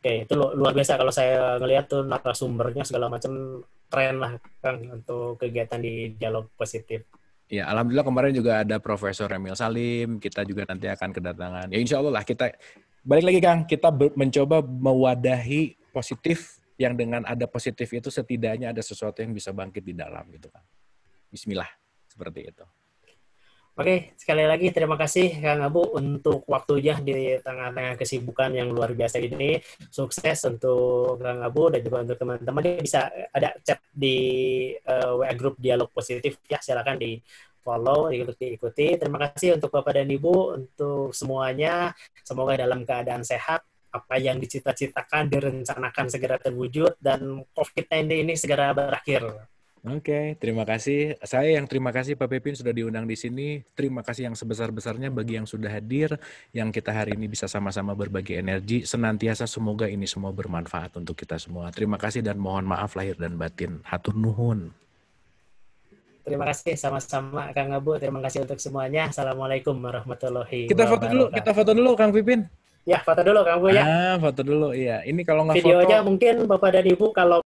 Oke, itu luar biasa kalau saya ngelihat tuh narasumbernya segala macam tren lah Kang untuk kegiatan di dialog positif. Ya, alhamdulillah kemarin juga ada Profesor Emil Salim. Kita juga nanti akan kedatangan. Ya, insya Allah lah kita Balik lagi Kang, kita mencoba mewadahi positif yang dengan ada positif itu setidaknya ada sesuatu yang bisa bangkit di dalam gitu kan. Bismillah seperti itu. Oke, sekali lagi terima kasih Kang Abu untuk waktunya di tengah-tengah kesibukan yang luar biasa ini. Sukses untuk Kang Abu dan juga untuk teman-teman. Bisa ada chat di uh, eh, WA group Dialog Positif ya, silakan di follow, ikuti, ikuti. Terima kasih untuk Bapak dan Ibu, untuk semuanya. Semoga dalam keadaan sehat, apa yang dicita-citakan, direncanakan segera terwujud, dan COVID-19 ini segera berakhir. Oke, okay, terima kasih. Saya yang terima kasih Pak Pepin sudah diundang di sini. Terima kasih yang sebesar-besarnya bagi yang sudah hadir, yang kita hari ini bisa sama-sama berbagi energi. Senantiasa semoga ini semua bermanfaat untuk kita semua. Terima kasih dan mohon maaf lahir dan batin. Hatur nuhun. Terima kasih sama-sama Kang Abu. Terima kasih untuk semuanya. Assalamualaikum warahmatullahi wabarakatuh. Kita foto dulu, kita foto dulu Kang Pipin. Ya, foto dulu Kang Bu ya. Ah, foto dulu iya. Ini kalau nggak foto Videonya mungkin Bapak dan Ibu kalau